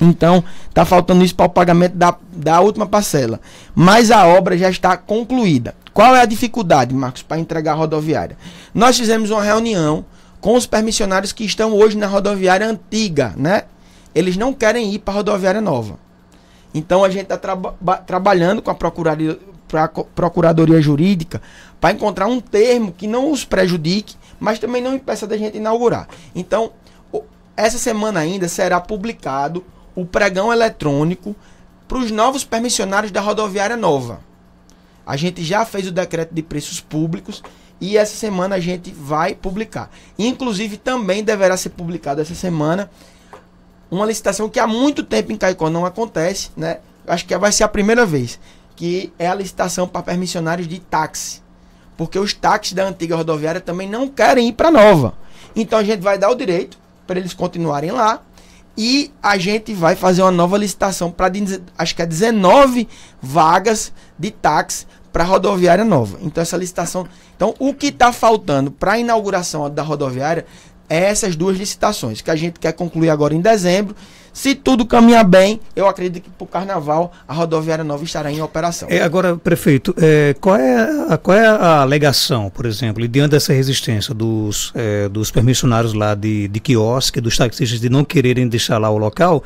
Então, está faltando isso para o pagamento da, da última parcela. Mas a obra já está concluída. Qual é a dificuldade, Marcos, para entregar a rodoviária? Nós fizemos uma reunião com os permissionários que estão hoje na rodoviária antiga, né? Eles não querem ir para a rodoviária nova. Então a gente está trabalhando com a procuradoria, procuradoria Jurídica para encontrar um termo que não os prejudique, mas também não impeça da gente inaugurar. Então, essa semana ainda será publicado o pregão eletrônico para os novos permissionários da rodoviária nova. A gente já fez o decreto de preços públicos e essa semana a gente vai publicar. Inclusive também deverá ser publicado essa semana uma licitação que há muito tempo em Caicó não acontece, né? Acho que vai ser a primeira vez que é a licitação para permissionários de táxi, porque os táxis da antiga rodoviária também não querem ir para a nova. Então a gente vai dar o direito para eles continuarem lá. E a gente vai fazer uma nova licitação para acho que é 19 vagas de táxi para rodoviária nova. Então essa licitação, então o que está faltando para a inauguração da rodoviária é essas duas licitações que a gente quer concluir agora em dezembro se tudo caminhar bem, eu acredito que para o carnaval a rodoviária nova estará em operação. É, agora, prefeito, é, qual, é a, qual é a alegação, por exemplo, diante dessa resistência dos, é, dos permissionários lá de, de quiosque, dos taxistas de não quererem deixar lá o local?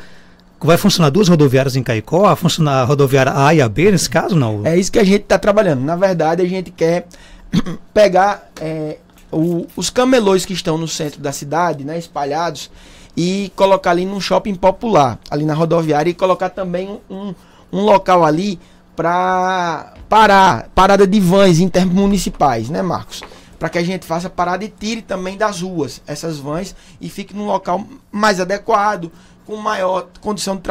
Vai funcionar duas rodoviárias em Caicó? A funcionar a rodoviária A e a B nesse caso, não? É isso que a gente está trabalhando. Na verdade, a gente quer pegar é, o, os camelôs que estão no centro da cidade, né, espalhados, e colocar ali num shopping popular, ali na rodoviária, e colocar também um, um, local ali para parar, parada de vans intermunicipais, né, Marcos? Para que a gente faça parada e tire também das ruas essas vans e fique num local mais adequado, com maior condição de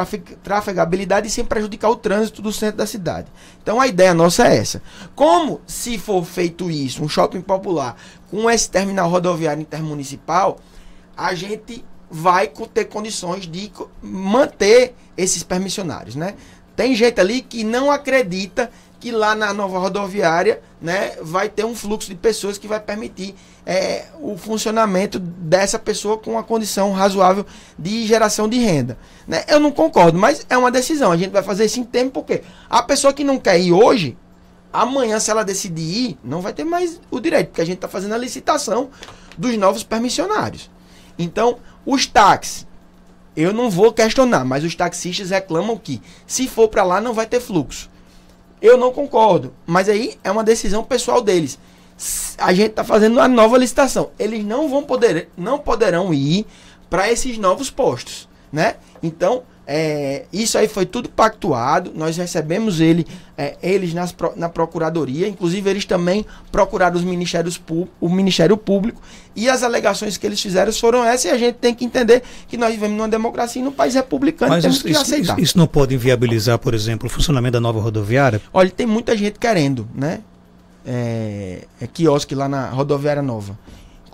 trafegabilidade e sem prejudicar o trânsito do centro da cidade. Então a ideia nossa é essa. Como se for feito isso, um shopping popular com esse terminal rodoviário intermunicipal, a gente vai ter condições de manter esses permissionários, né? Tem gente ali que não acredita que lá na nova rodoviária, né, vai ter um fluxo de pessoas que vai permitir é, o funcionamento dessa pessoa com uma condição razoável de geração de renda, né? Eu não concordo, mas é uma decisão. A gente vai fazer isso em tempo porque a pessoa que não quer ir hoje, amanhã se ela decidir ir, não vai ter mais o direito, porque a gente está fazendo a licitação dos novos permissionários. Então, os táxis, eu não vou questionar, mas os taxistas reclamam que se for para lá não vai ter fluxo. Eu não concordo, mas aí é uma decisão pessoal deles. A gente está fazendo uma nova licitação. Eles não vão poder, não poderão ir para esses novos postos, né? Então, é, isso aí foi tudo pactuado. Nós recebemos ele, é, eles nas, na procuradoria. Inclusive, eles também procuraram os ministérios, o Ministério Público. E as alegações que eles fizeram foram essas. E a gente tem que entender que nós vivemos numa democracia e num país republicano. Mas temos isso, que aceitar. Isso, isso não pode inviabilizar, por exemplo, o funcionamento da nova rodoviária? Olha, tem muita gente querendo, né? É, é quiosque lá na rodoviária nova.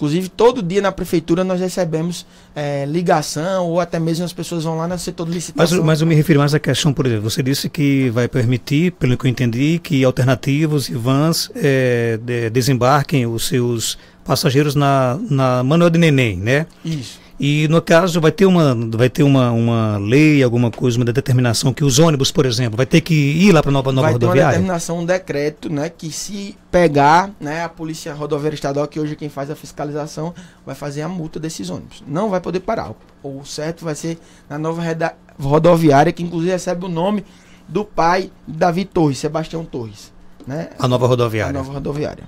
Inclusive, todo dia na prefeitura nós recebemos é, ligação ou até mesmo as pessoas vão lá no setor de licitação. Mas, mas eu me refiro mais à questão, por exemplo, você disse que vai permitir, pelo que eu entendi, que alternativos e vans é, de, desembarquem os seus passageiros na, na Manuel de Neném, né? Isso. E no caso vai ter uma vai ter uma, uma lei, alguma coisa, uma determinação que os ônibus, por exemplo, vai ter que ir lá para Nova Nova vai Rodoviária. Vai ter uma determinação, um decreto, né, que se pegar, né, a Polícia Rodoviária Estadual, que hoje quem faz a fiscalização, vai fazer a multa desses ônibus. Não vai poder parar. O certo vai ser na Nova Rodoviária, que inclusive recebe o nome do pai Davi Torres, Sebastião Torres, né? A Nova Rodoviária. A Nova Rodoviária.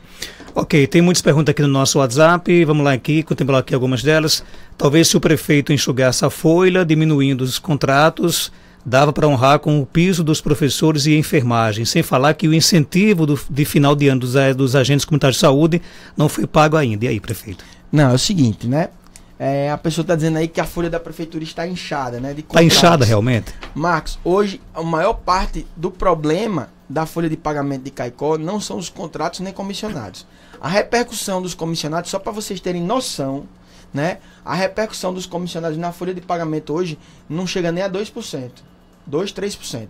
Ok, tem muitas perguntas aqui no nosso WhatsApp. Vamos lá aqui, contemplar aqui algumas delas. Talvez se o prefeito enxugasse a folha, diminuindo os contratos, dava para honrar com o piso dos professores e enfermagem, sem falar que o incentivo do, de final de ano dos, eh, dos, agentes comunitários de saúde não foi pago ainda. E aí, prefeito? Não, é o seguinte, né? É, a pessoa está dizendo aí que a folha da prefeitura está inchada, né? Está inchada realmente? Marcos, hoje a maior parte do problema da folha de pagamento de Caicó não são os contratos nem comissionados. A repercussão dos comissionados, só para vocês terem noção, né? A repercussão dos comissionados na folha de pagamento hoje não chega nem a 2%. 2, 3%.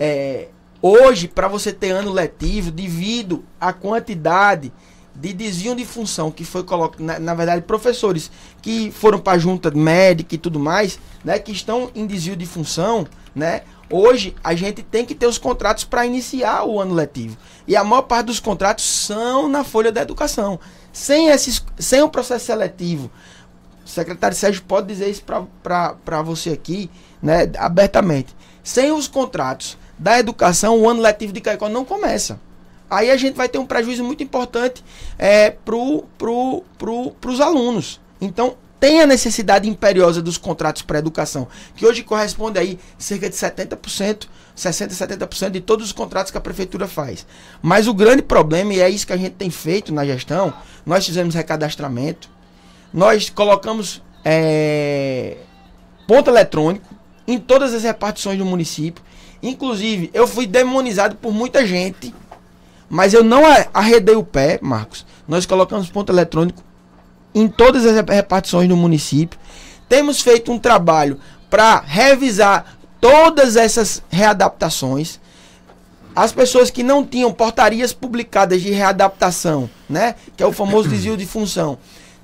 É, hoje, para você ter ano letivo, divido a quantidade de desvio de função que foi colocado, na, na, verdade, professores que foram para a junta médica e tudo mais, né, que estão em desvio de função, né? Hoje a gente tem que ter os contratos para iniciar o ano letivo. E a maior parte dos contratos são na folha da educação. Sem, esses, sem o processo seletivo, o secretário Sérgio pode dizer isso para você aqui, né, abertamente. Sem os contratos da educação, o ano letivo de Caicó não começa. Aí a gente vai ter um prejuízo muito importante é, para pro, pro, pro os alunos. Então, tem a necessidade imperiosa dos contratos para educação, que hoje corresponde aí cerca de 70%, 60, 70% de todos os contratos que a prefeitura faz. Mas o grande problema, e é isso que a gente tem feito na gestão, nós fizemos recadastramento, nós colocamos é, ponto eletrônico em todas as repartições do município. Inclusive, eu fui demonizado por muita gente, mas eu não arredei o pé, Marcos. Nós colocamos ponto eletrônico em todas as repartições do município. Temos feito um trabalho para revisar todas essas readaptações. As pessoas que não tinham portarias publicadas de readaptação, né, que é o famoso desvio de função,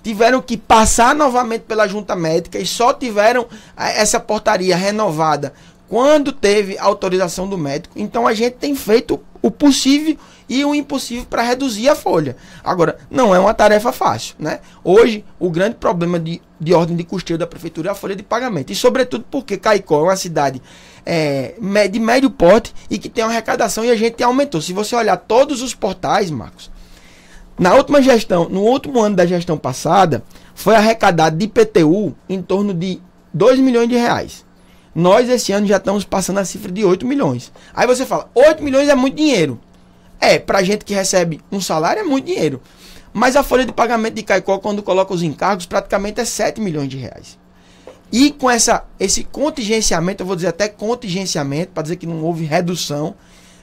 tiveram que passar novamente pela junta médica e só tiveram essa portaria renovada quando teve autorização do médico. Então a gente tem feito o possível e o impossível para reduzir a folha. Agora, não é uma tarefa fácil, né? Hoje, o grande problema de, de ordem de custeio da prefeitura é a folha de pagamento. E sobretudo porque Caicó é uma cidade é, de médio porte e que tem uma arrecadação e a gente aumentou. Se você olhar todos os portais, Marcos, na última gestão, no último ano da gestão passada, foi arrecadado de IPTU em torno de 2 milhões de reais. Nós, esse ano, já estamos passando a cifra de 8 milhões. Aí você fala, 8 milhões é muito dinheiro. É, pra gente que recebe um salário é muito dinheiro. Mas a folha de pagamento de Caicó, quando coloca os encargos, praticamente é 7 milhões de reais. E com essa, esse contingenciamento, eu vou dizer até contingenciamento, para dizer que não houve redução,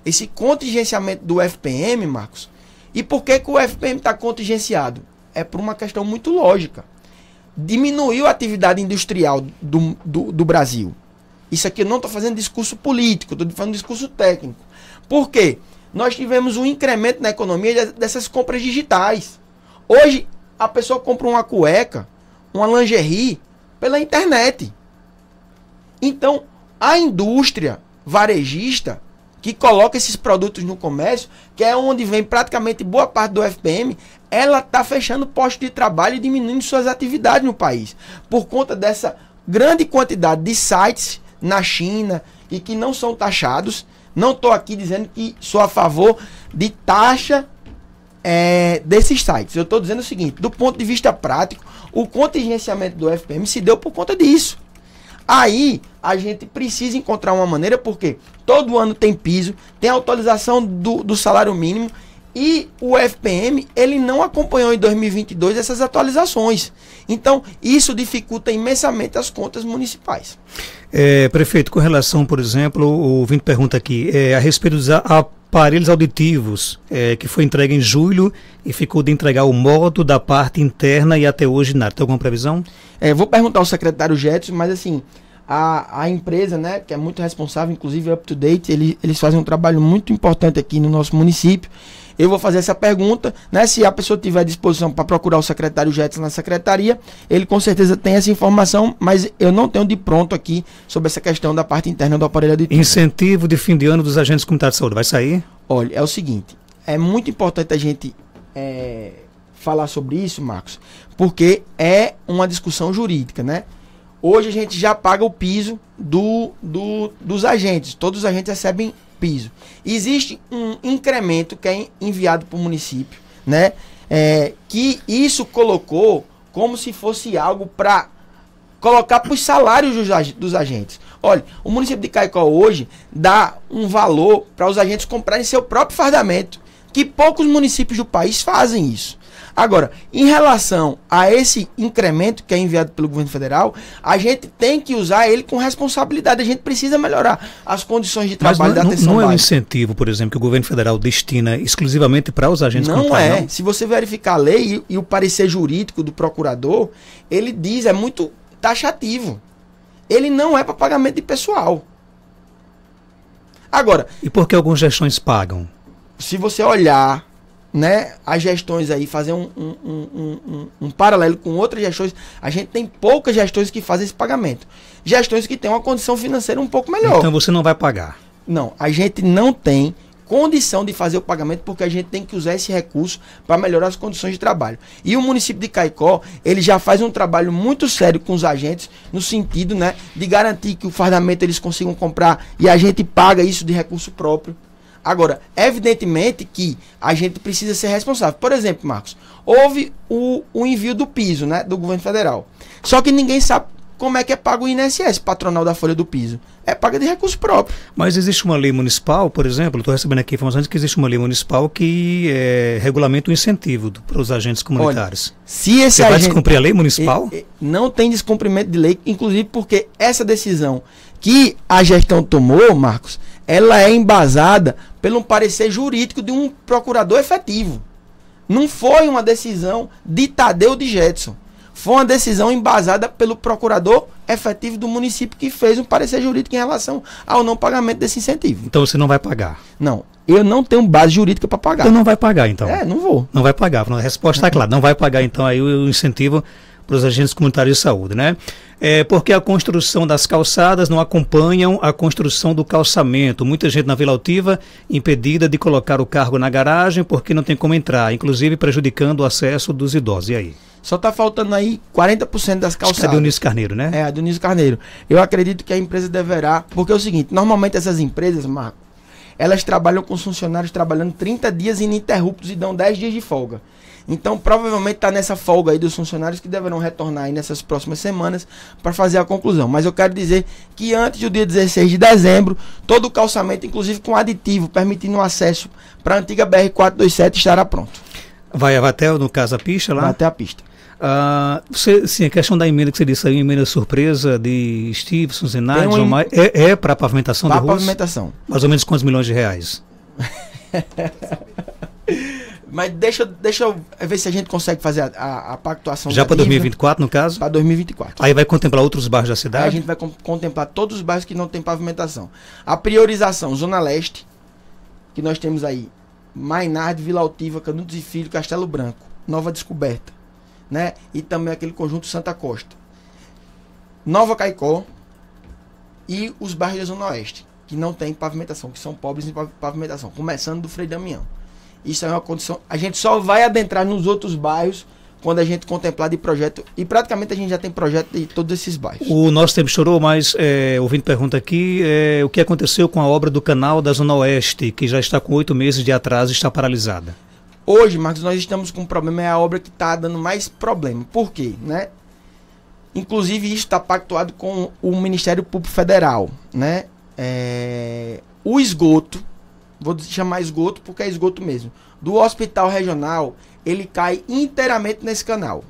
esse contingenciamento do FPM, Marcos, e por que, que o FPM está contingenciado? É por uma questão muito lógica. Diminuiu a atividade industrial do, do, do Brasil. Isso aqui eu não estou fazendo discurso político, estou fazendo discurso técnico. Por quê? nós tivemos um incremento na economia dessas compras digitais. Hoje, a pessoa compra uma cueca, uma lingerie pela internet. Então, a indústria varejista que coloca esses produtos no comércio, que é onde vem praticamente boa parte do FPM, ela está fechando postos de trabalho e diminuindo suas atividades no país. Por conta dessa grande quantidade de sites na China e que não são taxados não estou aqui dizendo que sou a favor de taxa é, desses sites. Eu estou dizendo o seguinte: do ponto de vista prático, o contingenciamento do FPM se deu por conta disso. Aí a gente precisa encontrar uma maneira, porque todo ano tem piso, tem autorização do, do salário mínimo e o FPM, ele não acompanhou em 2022 essas atualizações. Então, isso dificulta imensamente as contas municipais. É, prefeito, com relação, por exemplo, o Vinte pergunta aqui, é, a respeito dos aparelhos auditivos, é, que foi entregue em julho e ficou de entregar o modo da parte interna e até hoje nada. Tem alguma previsão? É, vou perguntar ao secretário Jetson, mas assim, a, a empresa, né, que é muito responsável, inclusive Up to Date, ele, eles fazem um trabalho muito importante aqui no nosso município. Eu vou fazer essa pergunta, né? Se a pessoa tiver disposição para procurar o secretário Jetson na secretaria, ele com certeza tem essa informação, mas eu não tenho de pronto aqui sobre essa questão da parte interna do aparelho auditivo. Incentivo de fim de ano dos agentes comunitários de saúde vai sair? Olha, é o seguinte, é muito importante a gente é, falar sobre isso, Marcos, porque é uma discussão jurídica, né? Hoje a gente já paga o piso do, do, dos agentes. Todos os agentes recebem piso. Existe um incremento que é enviado para o município, né? É, que isso colocou como se fosse algo para colocar para os salários dos, dos agentes. Olha, o município de Caicó hoje dá um valor para os agentes comprarem seu próprio fardamento, que poucos municípios do país fazem isso. Agora, em relação a esse incremento que é enviado pelo governo federal, a gente tem que usar ele com responsabilidade. A gente precisa melhorar as condições de trabalho Mas não, da é, atenção Não, não é um incentivo, por exemplo, que o governo federal destina exclusivamente para os agentes Não é. Não? Se você verificar a lei e, e o parecer jurídico do procurador, ele diz, é muito taxativo. Ele não é para pagamento de pessoal. Agora. E por que algumas gestões pagam? Se você olhar né, as gestões aí, fazer um, um, um, um, paralelo com outras gestões, a gente tem poucas gestões que fazem esse pagamento. Gestões que têm uma condição financeira um pouco melhor. Então você não vai pagar? Não, a gente não tem condição de fazer o pagamento porque a gente tem que usar esse recurso para melhorar as condições de trabalho. E o município de Caicó, ele já faz um trabalho muito sério com os agentes no sentido, né, de garantir que o fardamento eles consigam comprar e a gente paga isso de recurso próprio. Agora, evidentemente que a gente precisa ser responsável. Por exemplo, Marcos, houve o, o envio do piso, né, do governo federal. Só que ninguém sabe como é que é pago o INSS, patronal da folha do piso. É paga de recurso próprio. Mas existe uma lei municipal, por exemplo, estou recebendo aqui informações que existe uma lei municipal que é, regulamenta o incentivo para os agentes comunitários. Olha, se esse Você agente, vai descumprir a lei municipal? Não tem descumprimento de lei, inclusive porque essa decisão que a gestão tomou, Marcos, ela é embasada pelo parecer jurídico de um procurador efetivo. Não foi uma decisão de Tadeu de Jetson. Foi uma decisão embasada pelo procurador efetivo do município que fez um parecer jurídico em relação ao não pagamento desse incentivo. Então você não vai pagar? Não. Eu não tenho base jurídica para pagar. Então não vai pagar, então? É, não vou. Não vai pagar. A resposta está clara. Não vai pagar, então, aí o incentivo para os agentes comunitários de saúde, né? É porque a construção das calçadas não acompanham a construção do calçamento. Muita gente na Vila Altiva impedida de colocar o carro na garagem porque não tem como entrar, inclusive prejudicando o acesso dos idosos. E aí? Só está faltando aí 40% das calçadas. Acho que é a Dionísio Carneiro, né? É, a Dionísio Carneiro. Eu acredito que a empresa deverá, porque é o seguinte, normalmente essas empresas, Marco, elas trabalham com funcionários trabalhando 30 dias ininterruptos e dão 10 dias de folga. Então, provavelmente está nessa folga aí dos funcionários que deverão retornar aí nessas próximas semanas para fazer a conclusão. Mas eu quero dizer que antes do dia 16 de dezembro, todo o calçamento, inclusive com aditivo, permitindo o acesso para a antiga BR-427, estará pronto. Vai até, no caso, a pista lá? Vai até a pista. Ah, você, sim, a questão da emenda que você disse aí, emenda surpresa de Stevenson, Zenardi, um... é, é para a pavimentação pra do Para pavimentação. Mais ou menos quantos milhões de reais? Mas deixa, deixa eu ver se a gente consegue fazer a, a, a pactuação. Já para 2024, no caso? Para 2024. Aí vai contemplar outros bairros da cidade? Aí a gente vai contemplar todos os bairros que não tem pavimentação. A priorização, Zona Leste, que nós temos aí Mainard Vila Altiva, Canudos e Filho, Castelo Branco, Nova Descoberta, né? E também aquele conjunto Santa Costa. Nova Caicó e os bairros da Zona Oeste, que não tem pavimentação, que são pobres em pavimentação, começando do Frei Damião. Isso é uma condição. A gente só vai adentrar nos outros bairros quando a gente contemplar de projeto. E praticamente a gente já tem projeto de todos esses bairros. O nosso tempo chorou mas é, ouvindo pergunta aqui, é, o que aconteceu com a obra do canal da Zona Oeste, que já está com oito meses de atraso e está paralisada? Hoje, Marcos, nós estamos com um problema, é a obra que está dando mais problema. Por quê? Né? Inclusive, isso está pactuado com o Ministério Público Federal. Né? É, o esgoto Vou chamar esgoto porque é esgoto mesmo. Do hospital regional, ele cai inteiramente nesse canal.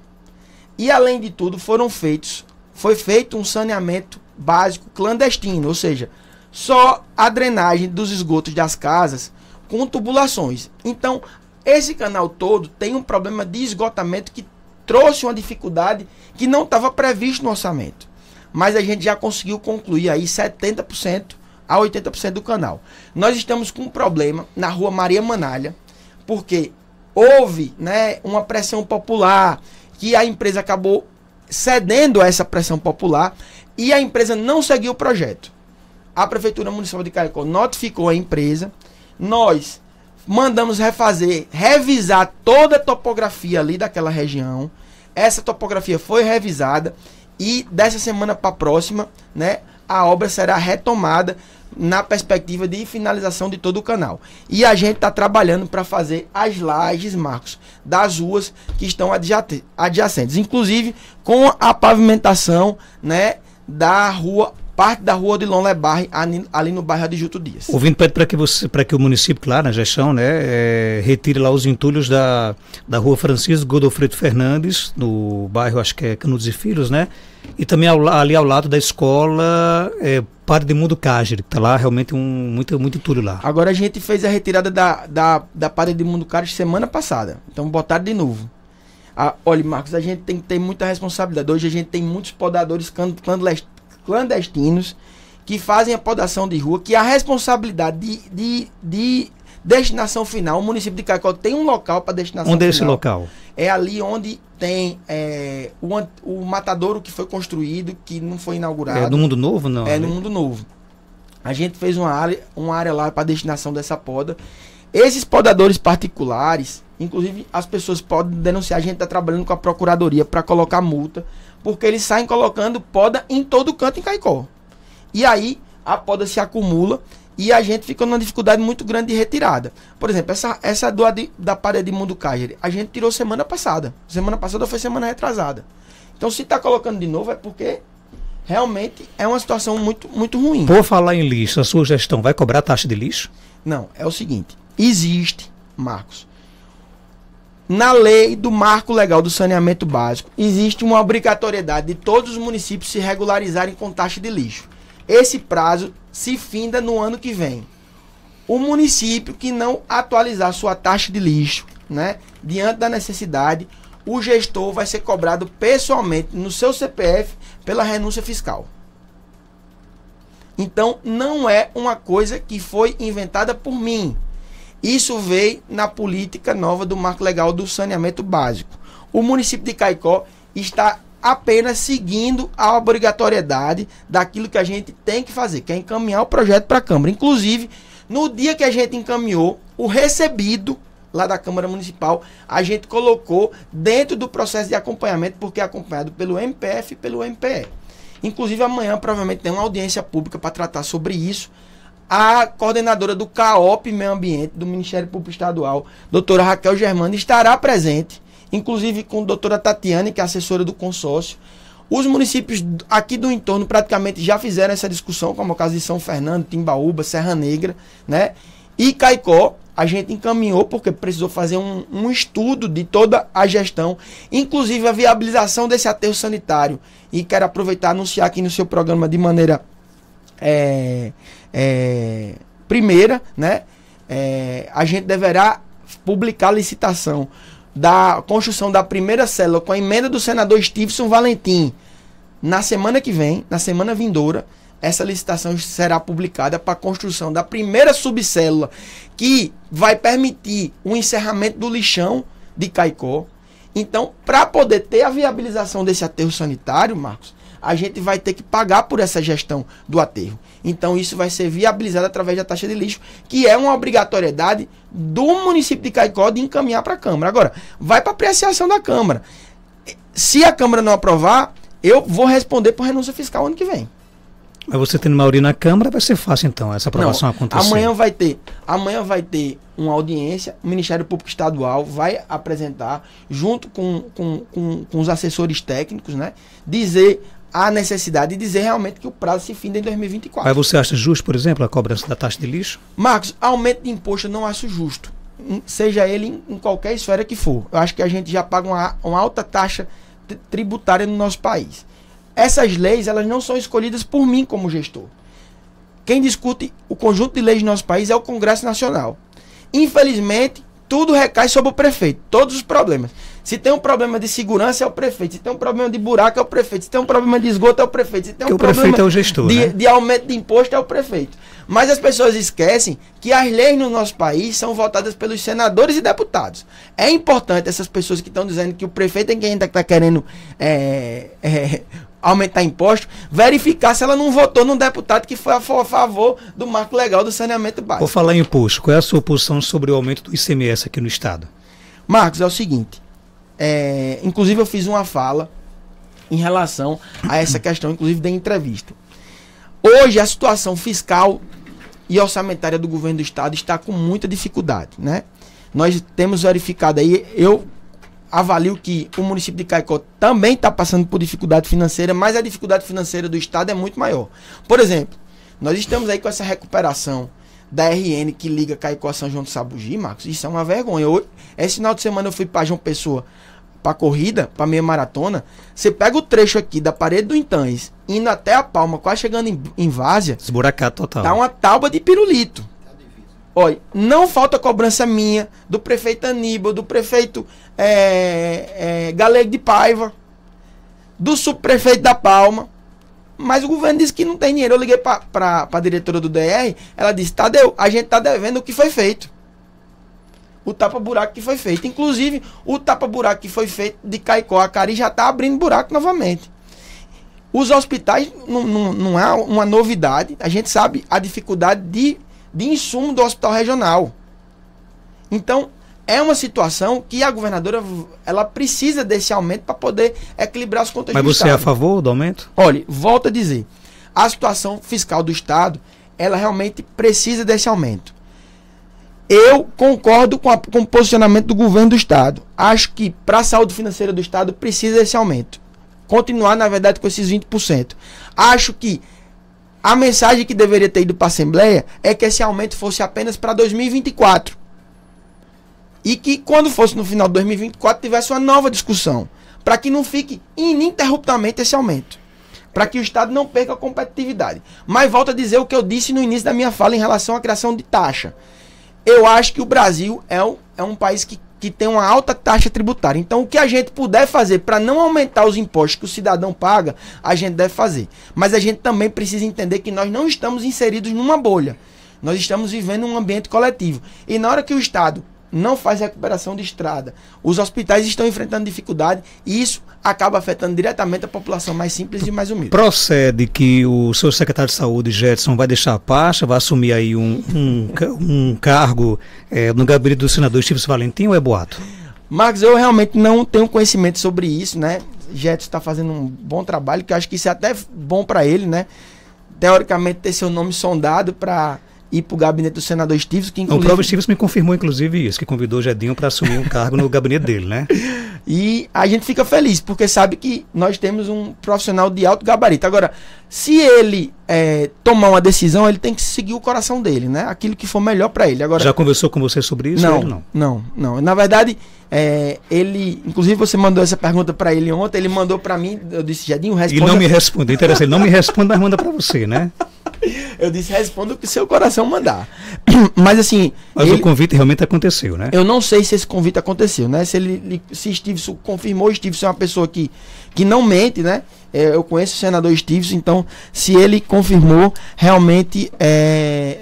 E além de tudo, foram feitos, foi feito um saneamento básico clandestino, ou seja, só a drenagem dos esgotos das casas com tubulações. Então, esse canal todo tem um problema de esgotamento que trouxe uma dificuldade que não estava previsto no orçamento. Mas a gente já conseguiu concluir aí 70% a 80% do canal. Nós estamos com um problema na rua Maria Manalha, porque houve né, uma pressão popular que a empresa acabou cedendo a essa pressão popular e a empresa não seguiu o projeto. A Prefeitura Municipal de Caricó notificou a empresa, nós mandamos refazer, revisar toda a topografia ali daquela região. Essa topografia foi revisada e dessa semana para a próxima, né, a obra será retomada na perspectiva de finalização de todo o canal. E a gente está trabalhando para fazer as lajes, Marcos, das ruas que estão adjacentes, inclusive com a pavimentação, né, da rua parte da rua Odilon Lebarre, ali no bairro Adjuto Dias. O Vindo pede para que, você, que o município, claro, na gestão, né, é, retire lá os entulhos da, da rua Francisco Godofredo Fernandes, no bairro, acho que é Canudos e Filhos, né? E também ao, ali ao lado da escola é, Padre de Mundo Cágere, que tá lá realmente um, muito, muito entulho lá. Agora a gente fez a retirada da, da, da Padre de Mundo Cágere semana passada, então botaram de novo. Ah, olha, Marcos, a gente tem que ter muita responsabilidade. Hoje a gente tem muitos podadores clandestinos clandestinos que fazem a podação de rua, que é a responsabilidade de, de, de destinação final, o município de Caicó tem um local para destinação onde final. Onde é esse local? É ali onde tem é, o, o matadouro que foi construído, que não foi inaugurado. É no Mundo Novo, não? É no Mundo Novo. A gente fez uma área, uma área lá para destinação dessa poda. Esses podadores particulares, inclusive as pessoas podem denunciar, a gente está trabalhando com a procuradoria para colocar multa porque eles saem colocando poda em todo canto em Caicó. E aí a poda se acumula e a gente fica numa dificuldade muito grande de retirada. Por exemplo, essa, essa do, da parede de Mundo cajer a gente tirou semana passada. Semana passada foi semana retrasada. Então, se está colocando de novo, é porque realmente é uma situação muito, muito ruim. Por falar em lixo, a sua gestão vai cobrar taxa de lixo? Não, é o seguinte: existe, Marcos, na lei do marco legal do saneamento básico, existe uma obrigatoriedade de todos os municípios se regularizarem com taxa de lixo. Esse prazo se finda no ano que vem. O município que não atualizar sua taxa de lixo, né, diante da necessidade, o gestor vai ser cobrado pessoalmente no seu CPF pela renúncia fiscal. Então, não é uma coisa que foi inventada por mim. Isso veio na política nova do marco legal do saneamento básico. O município de Caicó está apenas seguindo a obrigatoriedade daquilo que a gente tem que fazer, que é encaminhar o projeto para a Câmara. Inclusive, no dia que a gente encaminhou, o recebido lá da Câmara Municipal, a gente colocou dentro do processo de acompanhamento, porque é acompanhado pelo MPF e pelo MPE. Inclusive, amanhã provavelmente tem uma audiência pública para tratar sobre isso a coordenadora do CAOP Meio Ambiente do Ministério Público Estadual, doutora Raquel Germano, estará presente, inclusive com a doutora Tatiane, que é assessora do consórcio. Os municípios aqui do entorno praticamente já fizeram essa discussão, como é o caso de São Fernando, Timbaúba, Serra Negra, né? E Caicó, a gente encaminhou porque precisou fazer um, um, estudo de toda a gestão, inclusive a viabilização desse aterro sanitário. E quero aproveitar e anunciar aqui no seu programa de maneira é, é, primeira, né, é, a gente deverá publicar a licitação da construção da primeira célula com a emenda do senador Stevenson Valentim. Na semana que vem, na semana vindoura, essa licitação será publicada para a construção da primeira subcélula que vai permitir o encerramento do lixão de Caicó. Então, para poder ter a viabilização desse aterro sanitário, Marcos, a gente vai ter que pagar por essa gestão do aterro. Então isso vai ser viabilizado através da taxa de lixo, que é uma obrigatoriedade do município de Caicó de encaminhar para a Câmara. Agora, vai para apreciação da Câmara. Se a Câmara não aprovar, eu vou responder por renúncia fiscal ano que vem. Mas você tendo maioria na Câmara, vai ser fácil então essa aprovação não, acontecer. Amanhã vai ter, amanhã vai ter uma audiência, o Ministério Público Estadual vai apresentar, junto com, com, com, com os assessores técnicos, né? Dizer há necessidade de dizer realmente que o prazo se finda em 2024. Mas você acha justo, por exemplo, a cobrança da taxa de lixo? Marcos, aumento de imposto eu não acho justo, hum, seja ele em qualquer esfera que for. Eu acho que a gente já paga uma, uma alta taxa tributária no nosso país. Essas leis, elas não são escolhidas por mim como gestor. Quem discute o conjunto de leis do nosso país é o Congresso Nacional. Infelizmente, tudo recai sobre o prefeito, todos os problemas. Se tem um problema de segurança, é o prefeito. Se tem um problema de buraco, é o prefeito. Se tem um problema de esgoto, é o prefeito. Se tem um o problema prefeito é o gestor, de, né? de aumento de imposto, é o prefeito. Mas as pessoas esquecem que as leis no nosso país são votadas pelos senadores e deputados. É importante essas pessoas que estão dizendo que o prefeito é quem está tá querendo é, é, aumentar imposto, verificar se ela não votou num deputado que foi a favor do marco legal do saneamento básico. Vou falar em imposto. Qual é a sua posição sobre o aumento do ICMS aqui no Estado? Marcos, é o seguinte. É, inclusive, eu fiz uma fala em relação a essa questão, inclusive, da entrevista. Hoje, a situação fiscal e orçamentária do governo do Estado está com muita dificuldade, né? Nós temos verificado aí, eu avalio que o município de Caicó também está passando por dificuldade financeira, mas a dificuldade financeira do Estado é muito maior. Por exemplo, nós estamos aí com essa recuperação da RN que liga Caicó a São João do Sabugi, Marcos. Isso é uma vergonha. Eu, esse final de semana eu fui para João Pessoa pra corrida, pra meia maratona, você pega o trecho aqui da parede do Intães, indo até a Palma, quase chegando em, em Várzea. Esburacado total. Dá uma tábua de pirulito. Olha, não falta cobrança minha, do prefeito Aníbal, do prefeito é, é, Galego de Paiva, do subprefeito da Palma. Mas o governo disse que não tem dinheiro. Eu liguei para a diretora do DR, ela disse, Tadeu, a gente tá devendo o que foi feito o tapa-buraco que foi feito. Inclusive, o tapa-buraco que foi feito de Caicó a Cari já está abrindo buraco novamente. Os hospitais não, não, não é uma novidade, a gente sabe a dificuldade de, de insumo do hospital regional. Então, é uma situação que a governadora ela precisa desse aumento para poder equilibrar as contas Mas você é a favor do aumento? Olha, volto a dizer, a situação fiscal do Estado, ela realmente precisa desse aumento. Eu concordo com, a, com o posicionamento do governo do Estado. Acho que para a saúde financeira do Estado precisa esse aumento. Continuar, na verdade, com esses 20%. Acho que a mensagem que deveria ter ido para a Assembleia é que esse aumento fosse apenas para 2024. E que quando fosse no final de 2024 tivesse uma nova discussão. Para que não fique ininterruptamente esse aumento. Para que o Estado não perca a competitividade. Mas volto a dizer o que eu disse no início da minha fala em relação à criação de taxa eu acho que o Brasil é um, é um país que, que tem uma alta taxa tributária. Então, o que a gente puder fazer para não aumentar os impostos que o cidadão paga, a gente deve fazer. Mas a gente também precisa entender que nós não estamos inseridos numa bolha. Nós estamos vivendo um ambiente coletivo. E na hora que o Estado não faz recuperação de estrada, os hospitais estão enfrentando dificuldade, e isso acaba afetando diretamente a população mais simples e mais humilde. Procede que o seu secretário de saúde, Jetson, vai deixar a pasta, vai assumir aí um, um, um cargo é, no gabinete do senador Chives Valentim ou é boato? Marcos, eu realmente não tenho conhecimento sobre isso, né? Jetson está fazendo um bom trabalho, que eu acho que isso é até bom para ele, né? Teoricamente ter seu nome sondado para ir para o gabinete do senador Stives, que inclusive... o próprio Stives me confirmou, inclusive, isso, que convidou o Jedinho para assumir um cargo no gabinete dele, né? E a gente fica feliz, porque sabe que nós temos um profissional de alto gabarito. Agora, se ele é, tomar uma decisão, ele tem que seguir o coração dele, né? Aquilo que for melhor para ele. Agora Já conversou com você sobre isso? Não, não? não, não. Na verdade, é, ele, inclusive você mandou essa pergunta para ele ontem, ele mandou para mim, eu disse, Jedinho, responde. E não me responde. interessante, ele não me responde, mas manda para você, né? Eu disse, responda o que seu coração mandar. Mas assim. Mas ele, o convite realmente aconteceu, né? Eu não sei se esse convite aconteceu, né? Se ele se Stevenson confirmou, Stevenson é uma pessoa que, que não mente, né? É, eu conheço o senador Stevenson, então se ele confirmou, realmente é,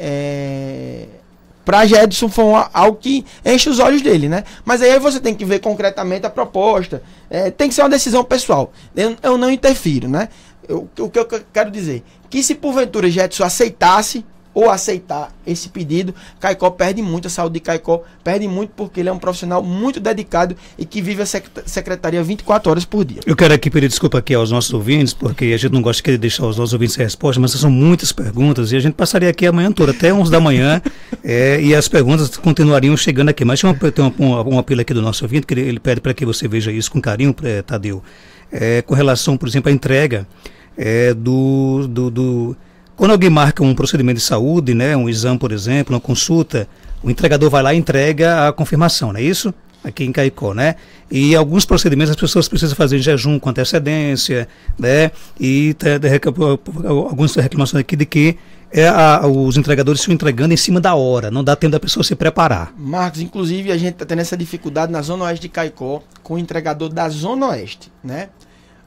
é para Edson foi algo que enche os olhos dele, né? Mas aí você tem que ver concretamente a proposta. É, tem que ser uma decisão pessoal. Eu, eu, não interfiro, né? o que eu quero dizer? Que se porventura Jetson aceitasse ou aceitar esse pedido, Caicó perde muito, a saúde de Caicó perde muito, porque ele é um profissional muito dedicado e que vive a secretaria 24 horas por dia. Eu quero aqui pedir desculpa aqui aos nossos ouvintes, porque a gente não gosta de deixar os nossos ouvintes sem resposta, mas são muitas perguntas e a gente passaria aqui a manhã toda, até 11 da manhã, é, e as perguntas continuariam chegando aqui. Mas tem uma, tem uma, uma apelo aqui do nosso ouvinte, que ele, ele pede para que você veja isso com carinho, é, Tadeu, é, com relação, por exemplo, à entrega é, do, do, do, Quando alguém marca um procedimento de saúde, né, um exame, por exemplo, uma consulta, o entregador vai lá e entrega a confirmação, não é isso? Aqui em Caicó, né? E alguns procedimentos as pessoas precisam fazer em jejum com antecedência, né? E tá, algumas reclamações aqui de que é a, os entregadores se entregando em cima da hora, não dá tempo da pessoa se preparar. Marcos, inclusive a gente está tendo essa dificuldade na Zona Oeste de Caicó com o entregador da Zona Oeste, né?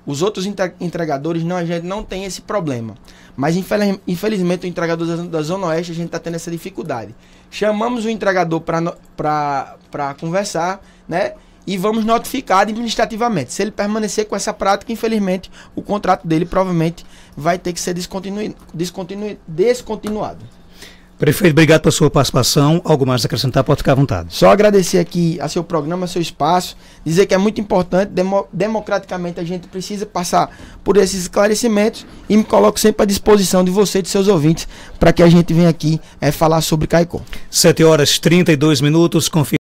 Os outros entregadores, não, a gente não tem esse problema. Mas infelizmente o entregador da Zona Oeste, a gente está tendo essa dificuldade. Chamamos o entregador para conversar, né? E vamos notificar administrativamente. Se ele permanecer com essa prática, infelizmente, o contrato dele provavelmente vai ter que ser descontinu, descontinu, descontinuado. Prefeito, obrigado pela sua participação. Algo mais a acrescentar, pode ficar à vontade. Só agradecer aqui a seu programa, a seu espaço, dizer que é muito importante, demo, democraticamente a gente precisa passar por esses esclarecimentos e me coloco sempre à disposição de você e de seus ouvintes para que a gente venha aqui é, falar sobre Caicó. 7 horas 32 minutos, confirma.